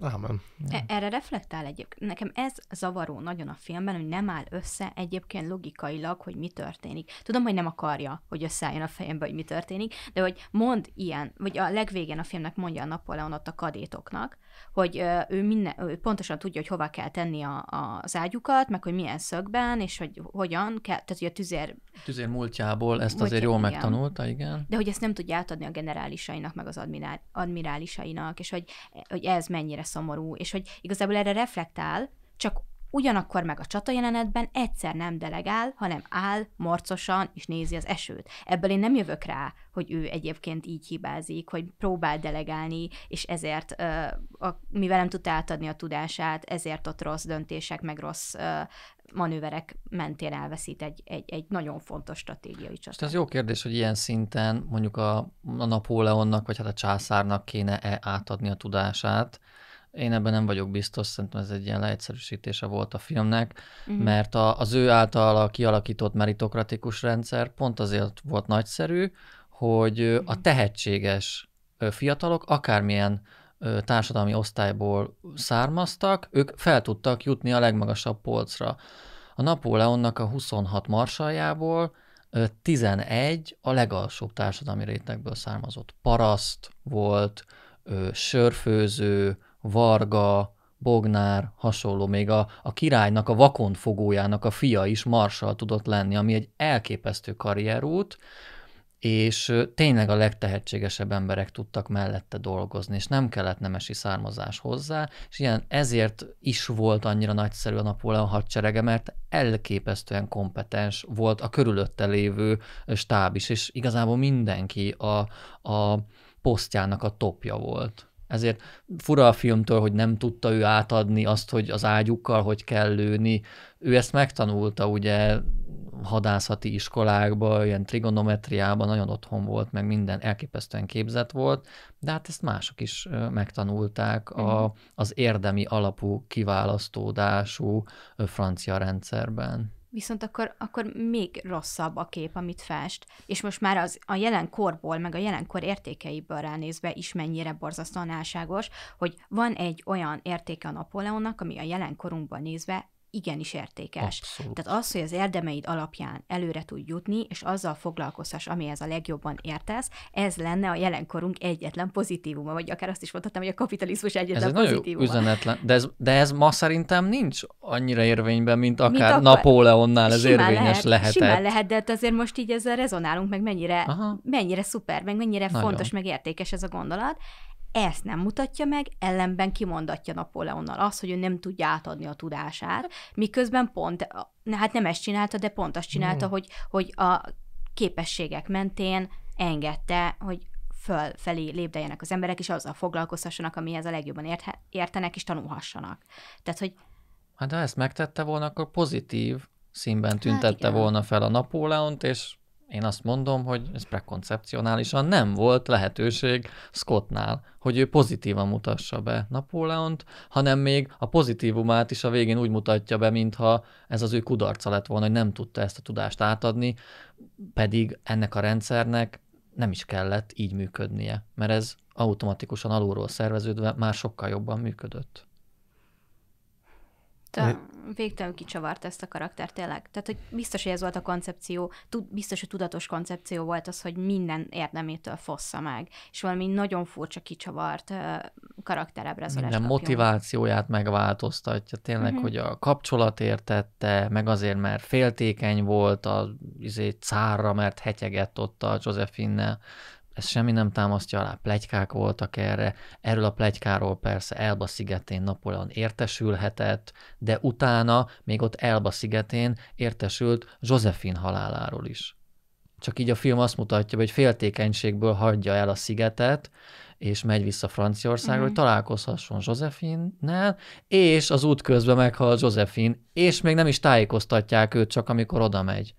Amen. E-, erre reflektál egyébként. Nekem ez zavaró nagyon a filmben, hogy nem áll össze egyébként logikailag, hogy mi történik. Tudom, hogy nem akarja, hogy összeálljon a fejembe, hogy mi történik, de hogy mond ilyen, vagy a legvégén a filmnek mondja a Napoleon ott a kadétoknak, hogy ő, minden, ő pontosan tudja, hogy hova kell tenni a, a, az ágyukat, meg hogy milyen szögben, és hogy hogyan kell, tehát hogy a tüzér... Tüzér múltjából ezt azért jól igen. megtanulta, igen. De hogy ezt nem tudja átadni a generálisainak, meg az admirál, admirálisainak, és hogy, hogy ez mennyire szomorú, és hogy igazából erre reflektál, csak ugyanakkor meg a jelenetben egyszer nem delegál, hanem áll morcosan és nézi az esőt. Ebből én nem jövök rá, hogy ő egyébként így hibázik, hogy próbál delegálni, és ezért, mivel nem tudta átadni a tudását, ezért ott rossz döntések, meg rossz manőverek mentén elveszít egy, egy, egy nagyon fontos stratégiai csatát. Ez jó kérdés, hogy ilyen szinten mondjuk a, a Napóleonnak, vagy hát a császárnak kéne-e átadni a tudását, én ebben nem vagyok biztos, szerintem ez egy ilyen leegyszerűsítése volt a filmnek, mm-hmm. mert a, az ő által a kialakított meritokratikus rendszer pont azért volt nagyszerű, hogy a mhm. tehetséges fiatalok akármilyen társadalmi osztályból származtak, ők fel tudtak jutni a legmagasabb polcra. A Napóleonnak a 26 marsaljából 11 a legalsóbb társadalmi rétegből származott. Paraszt volt, sörfőző, Varga, Bognár, hasonló, még a, a királynak, a fogójának a fia is marsal tudott lenni, ami egy elképesztő karrierút, és tényleg a legtehetségesebb emberek tudtak mellette dolgozni, és nem kellett nemesi származás hozzá, és ilyen ezért is volt annyira nagyszerű a Napóleon hadserege, mert elképesztően kompetens volt a körülötte lévő stáb is, és igazából mindenki a, a posztjának a topja volt. Ezért fura a filmtől, hogy nem tudta ő átadni azt, hogy az ágyukkal hogy kell lőni. Ő ezt megtanulta ugye hadászati iskolákban, ilyen trigonometriában nagyon otthon volt, meg minden elképesztően képzett volt, de hát ezt mások is megtanulták a, az érdemi alapú kiválasztódású francia rendszerben viszont akkor, akkor még rosszabb a kép, amit fest. És most már az, a jelenkorból, meg a jelenkor értékeiből ránézve is mennyire borzasztóan álságos, hogy van egy olyan értéke a Napóleonnak, ami a jelenkorunkban nézve igenis értékes. Abszolút. Tehát az, hogy az érdemeid alapján előre tud jutni, és azzal foglalkozhass, amihez a legjobban értesz, ez lenne a jelenkorunk egyetlen pozitívuma, vagy akár azt is mondhatnám, hogy a kapitalizmus egyetlen ez egy pozitívuma. Nagyon üzenetlen, de ez, de ez ma szerintem nincs annyira érvényben, mint akár mint Napóleonnál ez érvényes lehet, lehetett. Simán lehet, de hát azért most így ezzel rezonálunk, meg mennyire, mennyire szuper, meg mennyire Nagyon. fontos, meg értékes ez a gondolat ezt nem mutatja meg, ellenben kimondatja Napóleonnal azt, hogy ő nem tudja átadni a tudását, miközben pont, hát nem ezt csinálta, de pont azt csinálta, mm. hogy, hogy a képességek mentén engedte, hogy föl felé lépdeljenek az emberek, és azzal foglalkozhassanak, amihez a legjobban értenek, és tanulhassanak. Tehát, hogy... Hát ha ezt megtette volna, akkor pozitív színben hát tüntette hát volna fel a Napóleont, és én azt mondom, hogy ez prekoncepcionálisan nem volt lehetőség Scottnál, hogy ő pozitívan mutassa be Napóleont, hanem még a pozitívumát is a végén úgy mutatja be, mintha ez az ő kudarca lett volna, hogy nem tudta ezt a tudást átadni, pedig ennek a rendszernek nem is kellett így működnie, mert ez automatikusan alulról szerveződve már sokkal jobban működött végtelen, végtelenül kicsavart ezt a karakter tényleg. Tehát, hogy biztos, hogy ez volt a koncepció, tud, biztos, hogy tudatos koncepció volt az, hogy minden érdemétől fossza meg, és valami nagyon furcsa kicsavart az Minden kapjon. motivációját megváltoztatja, tényleg, mm-hmm. hogy a kapcsolat értette, meg azért, mert féltékeny volt a izé, cárra, mert hetyegett ott a Josephine-nel ez semmi nem támasztja alá, plegykák voltak erre, erről a plegykáról persze Elba szigetén Napóleon értesülhetett, de utána még ott Elba szigetén értesült Josephine haláláról is. Csak így a film azt mutatja, hogy féltékenységből hagyja el a szigetet, és megy vissza Franciaországra, mm. hogy mhm. találkozhasson Josephine-nel, és az út közben meghal Josephine, és még nem is tájékoztatják őt, csak amikor oda megy.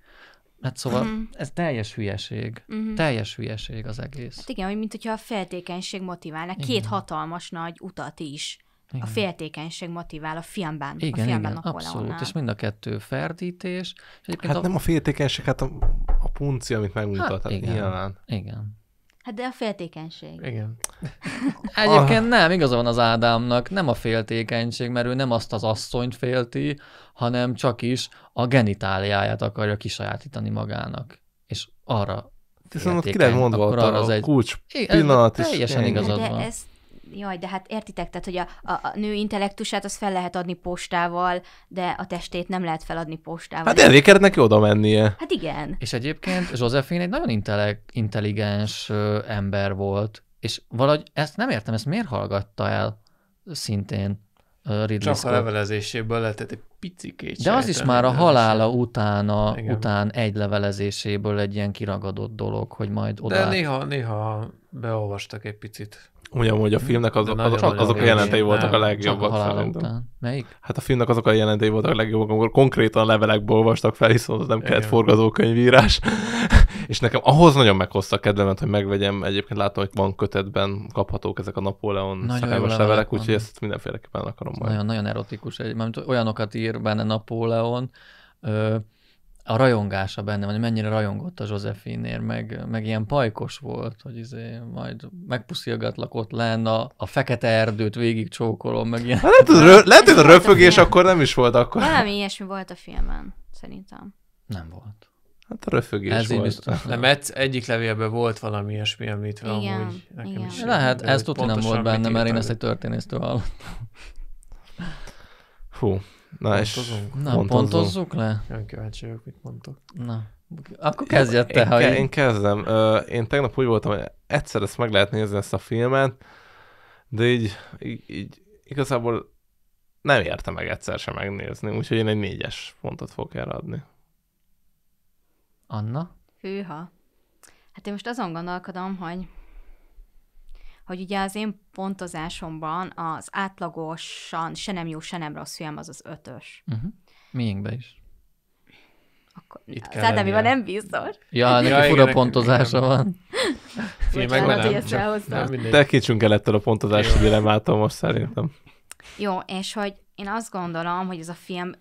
Hát szóval uh-huh. ez teljes hülyeség. Uh-huh. Teljes hülyeség az egész. Hát igen, hogy mint hogyha a feltékenység motiválna. Két hatalmas nagy utat is. Igen. A féltékenység motivál a filmben. Igen, a filmben igen, abszolút. Onnan. És mind a kettő ferdítés. És hát a... nem a féltékenység, hát a, a punci, amit megmutat. Hát, hát, igen, nyilván. igen. Hát de a féltékenység. Igen. Egyébként nem, igaza van az Ádámnak, nem a féltékenység, mert ő nem azt az asszonyt félti, hanem csak is a genitáliáját akarja kisajátítani magának. És arra Hiszen ott ki lehet mondva, arra az egy... kulcs pillanat. is. teljesen igazad van. De ezt jaj, de hát értitek, tehát, hogy a, a, a nő intellektusát az fel lehet adni postával, de a testét nem lehet feladni postával. Hát kellett neki oda mennie. Hát igen. És egyébként Josephine egy nagyon intellekt intelligens ö, ember volt, és valahogy ezt nem értem, ezt miért hallgatta el szintén ö, Ridley Csak Scott. a levelezéséből lehetett egy picikét De az is már a halála után, a, után egy levelezéséből egy ilyen kiragadott dolog, hogy majd oda... De néha, néha beolvastak egy picit. Ugyan, hogy a filmnek az, az, az, azok a jelentei voltak nem, a legjobbak. Csak a Után. Melyik? Hát a filmnek azok a jelentei voltak a legjobbak, amikor konkrétan levelekből olvastak fel, hiszen az nem kellett forgatókönyvírás. és nekem ahhoz nagyon meghozta a kedvemet, hogy megvegyem. Egyébként látom, hogy van kötetben kaphatók ezek a Napóleon szakályos levelek, úgyhogy ezt mindenféleképpen akarom majd. Nagyon, nagyon erotikus. Egy, olyan, olyanokat ír benne Napóleon, ö- a rajongása benne vagy mennyire rajongott a Josefinért, meg, meg ilyen pajkos volt, hogy izé, majd megpuszilgatlak ott lenne, a, a fekete erdőt végig csókolom, meg ilyen. Hát lehet, hogy, rö- lehet, hogy a röfögés a akkor nem is volt akkor. Valami ilyesmi volt a filmen, szerintem. Nem volt. Hát a röfögés ez volt. Biztos, nem, ez egyik levélben volt valami ilyesmi, amit igen, amúgy nekem igen. is. Lehet, ez tudni nem volt benne, mert én ezt egy történésztől hallottam. Hú, Na, Pontozunk. és Na, pontozzunk, le? Nagyon kíváncsi vagyok, mit mondtok. Na. Akkor kezdjed te, én, ha én... én kezdem. Én tegnap úgy voltam, hogy egyszer ezt meg lehet nézni ezt a filmet, de így, így, így igazából nem érte meg egyszer sem megnézni, úgyhogy én egy négyes pontot fogok eladni. Anna? Hűha. Hát én most azon gondolkodom, hogy hogy ugye az én pontozásomban az átlagosan se nem jó, se nem rossz film az az ötös. Uh-huh. Mhm. Miénkben is. Akkor, Itt az van nem biztos. Ja, neki ja, fura pontozása van. Filmekben nem. Tekítsünk el ettől a pontozási dilemmától most szerintem. Jó, és hogy én azt gondolom, hogy ez a film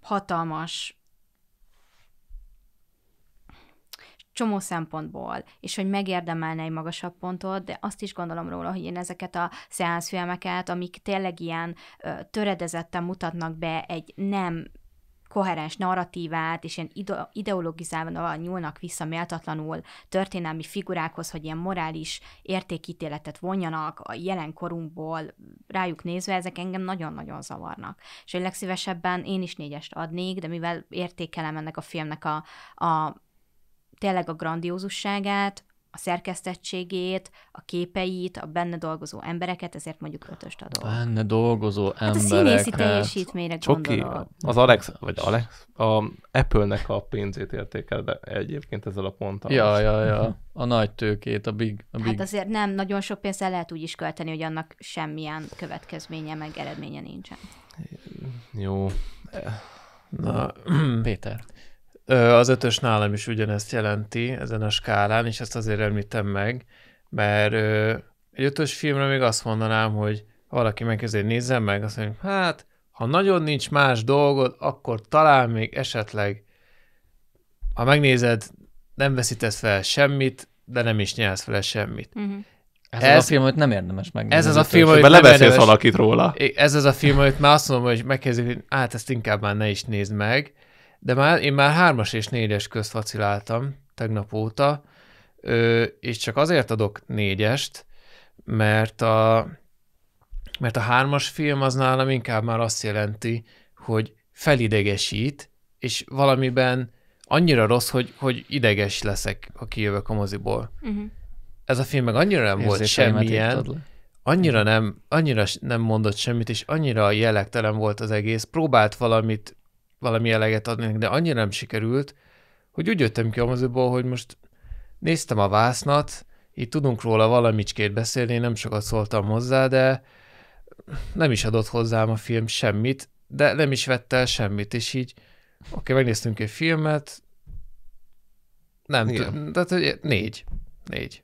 hatalmas csomó szempontból, és hogy megérdemelne egy magasabb pontot, de azt is gondolom róla, hogy én ezeket a szeánszfilmeket, amik tényleg ilyen ö, töredezetten mutatnak be egy nem koherens narratívát, és ilyen ideologizálva nyúlnak vissza méltatlanul történelmi figurákhoz, hogy ilyen morális értékítéletet vonjanak a jelenkorunkból rájuk nézve, ezek engem nagyon-nagyon zavarnak. És hogy legszívesebben én is négyest adnék, de mivel értékelem ennek a filmnek a, a tényleg a grandiózusságát, a szerkesztettségét, a képeit, a benne dolgozó embereket, ezért mondjuk ötöst adok. Benne dolgozó embereket. Hát a színészi hát teljesítményre Csoki, gondolok. Az Alex, vagy Alex, a Apple-nek a pénzét értékel, de egyébként ezzel a ponttal. Ja, ja, ja. Mhm. A nagy tőkét, a big, a hát big. Hát azért nem, nagyon sok pénzt el lehet úgy is költeni, hogy annak semmilyen következménye, meg eredménye nincsen. Jó. Na, Péter. Az ötös nálam is ugyanezt jelenti ezen a skálán, és ezt azért említem meg, mert egy ötös filmre még azt mondanám, hogy valaki valaki megkezdi, nézzen meg, azt mondja, hát, ha nagyon nincs más dolgod, akkor talán még esetleg, ha megnézed, nem veszítesz fel semmit, de nem is nyelsz fel semmit. Uh-huh. Mhm. Ez, ez az a film, amit nem érdemes megnézni. Ez az a film, amit nem érdemes, valakit róla. Ez az a film, amit már azt mondom, hogy megkérdezik, hogy hát ezt inkább már ne is nézd meg, de már, én már hármas és négyes közt vaciláltam tegnap óta, ö, és csak azért adok négyest, mert a, mert a hármas film az nálam inkább már azt jelenti, hogy felidegesít, és valamiben annyira rossz, hogy, hogy ideges leszek, ha kijövök a moziból. Uh-huh. Ez a film meg annyira nem volt semmilyen, annyira mhm. nem, annyira nem mondott semmit, és annyira jellegtelen volt az egész. Próbált valamit valami eleget adni, de annyira nem sikerült, hogy úgy jöttem ki a moziból, hogy most néztem a vásznat, így tudunk róla valamicskét beszélni, nem sokat szóltam hozzá, de nem is adott hozzám a film semmit, de nem is vette el semmit, és így oké, okay, megnéztünk egy filmet, nem tudom, tehát négy. Négy.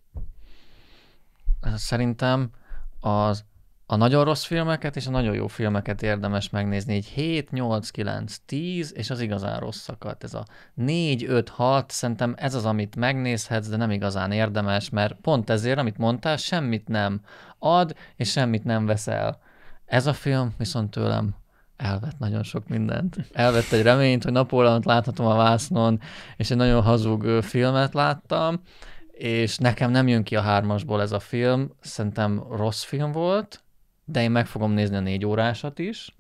Szerintem az a nagyon rossz filmeket és a nagyon jó filmeket érdemes megnézni, így 7, 8, 9, 10, és az igazán rosszakat. Ez a 4, 5, 6, szerintem ez az, amit megnézhetsz, de nem igazán érdemes, mert pont ezért, amit mondtál, semmit nem ad, és semmit nem veszel. Ez a film viszont tőlem elvett nagyon sok mindent. Elvett egy reményt, hogy Napóleont láthatom a vásznon, és egy nagyon hazug filmet láttam, és nekem nem jön ki a hármasból ez a film, szerintem rossz film volt, de én meg fogom nézni a négy órásat is.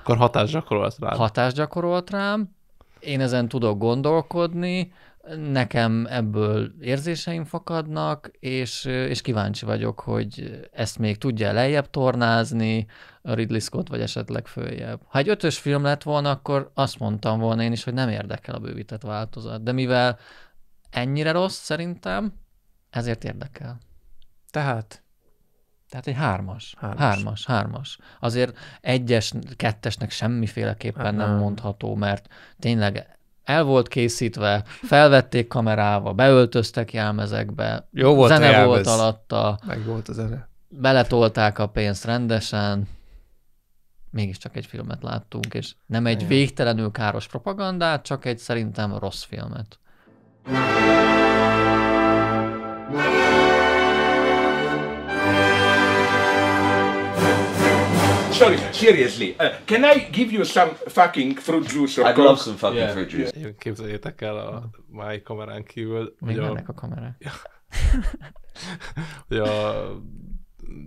Akkor hatás gyakorolt rám. Hatás gyakorolt rám, én ezen tudok gondolkodni, nekem ebből érzéseim fakadnak, és, és kíváncsi vagyok, hogy ezt még tudja lejjebb tornázni a Ridley Scott, vagy esetleg följebb. Ha egy ötös film lett volna, akkor azt mondtam volna én is, hogy nem érdekel a bővített változat. De mivel ennyire rossz szerintem, ezért érdekel. Tehát tehát egy hármas. Hármas, hármas. hármas. Azért egyes, kettesnek semmiféleképpen hát, nem mondható, mert tényleg el volt készítve, felvették kamerával, beöltöztek jelmezekbe, Jó volt zene a volt alatta. Meg volt a zene. Beletolták a pénzt rendesen. Mégiscsak egy filmet láttunk, és nem egy Igen. végtelenül káros propagandát, csak egy szerintem rossz filmet. Thank Sorry, seriously. Uh, can I give you some fucking fruit juice or I'd coke? love some fucking Yeah. fruit juice. Én képzeljétek el a máj kamerán kívül, Még hogy a, mennek a kamerák. hogy a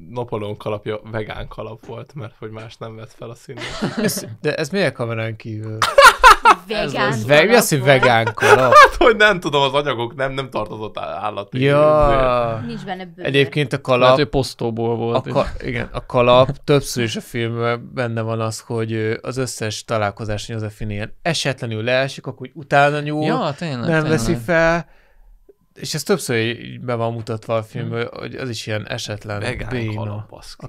Napoleon kalapja vegán kalap volt, mert hogy más nem vett fel a színét. Ez, de ez miért kamerán kívül? vegán ez kalap. Mi az, hogy vegán kalap? Hát, hogy nem tudom, az anyagok nem, nem tartozott állat. Ja. Izé. Nincs benne bőr. Egyébként a kalap... Lehet, hogy posztóból volt. A ka- igen, a kalap többször is a filmben benne van az, hogy az összes találkozás Josephine ilyen esetlenül leesik, akkor utána nyúl, ja, tényleg, nem tényleg. veszi fel, és ez többször be van mutatva a filmben, hmm. hogy az is ilyen esetlen Vegán béna. A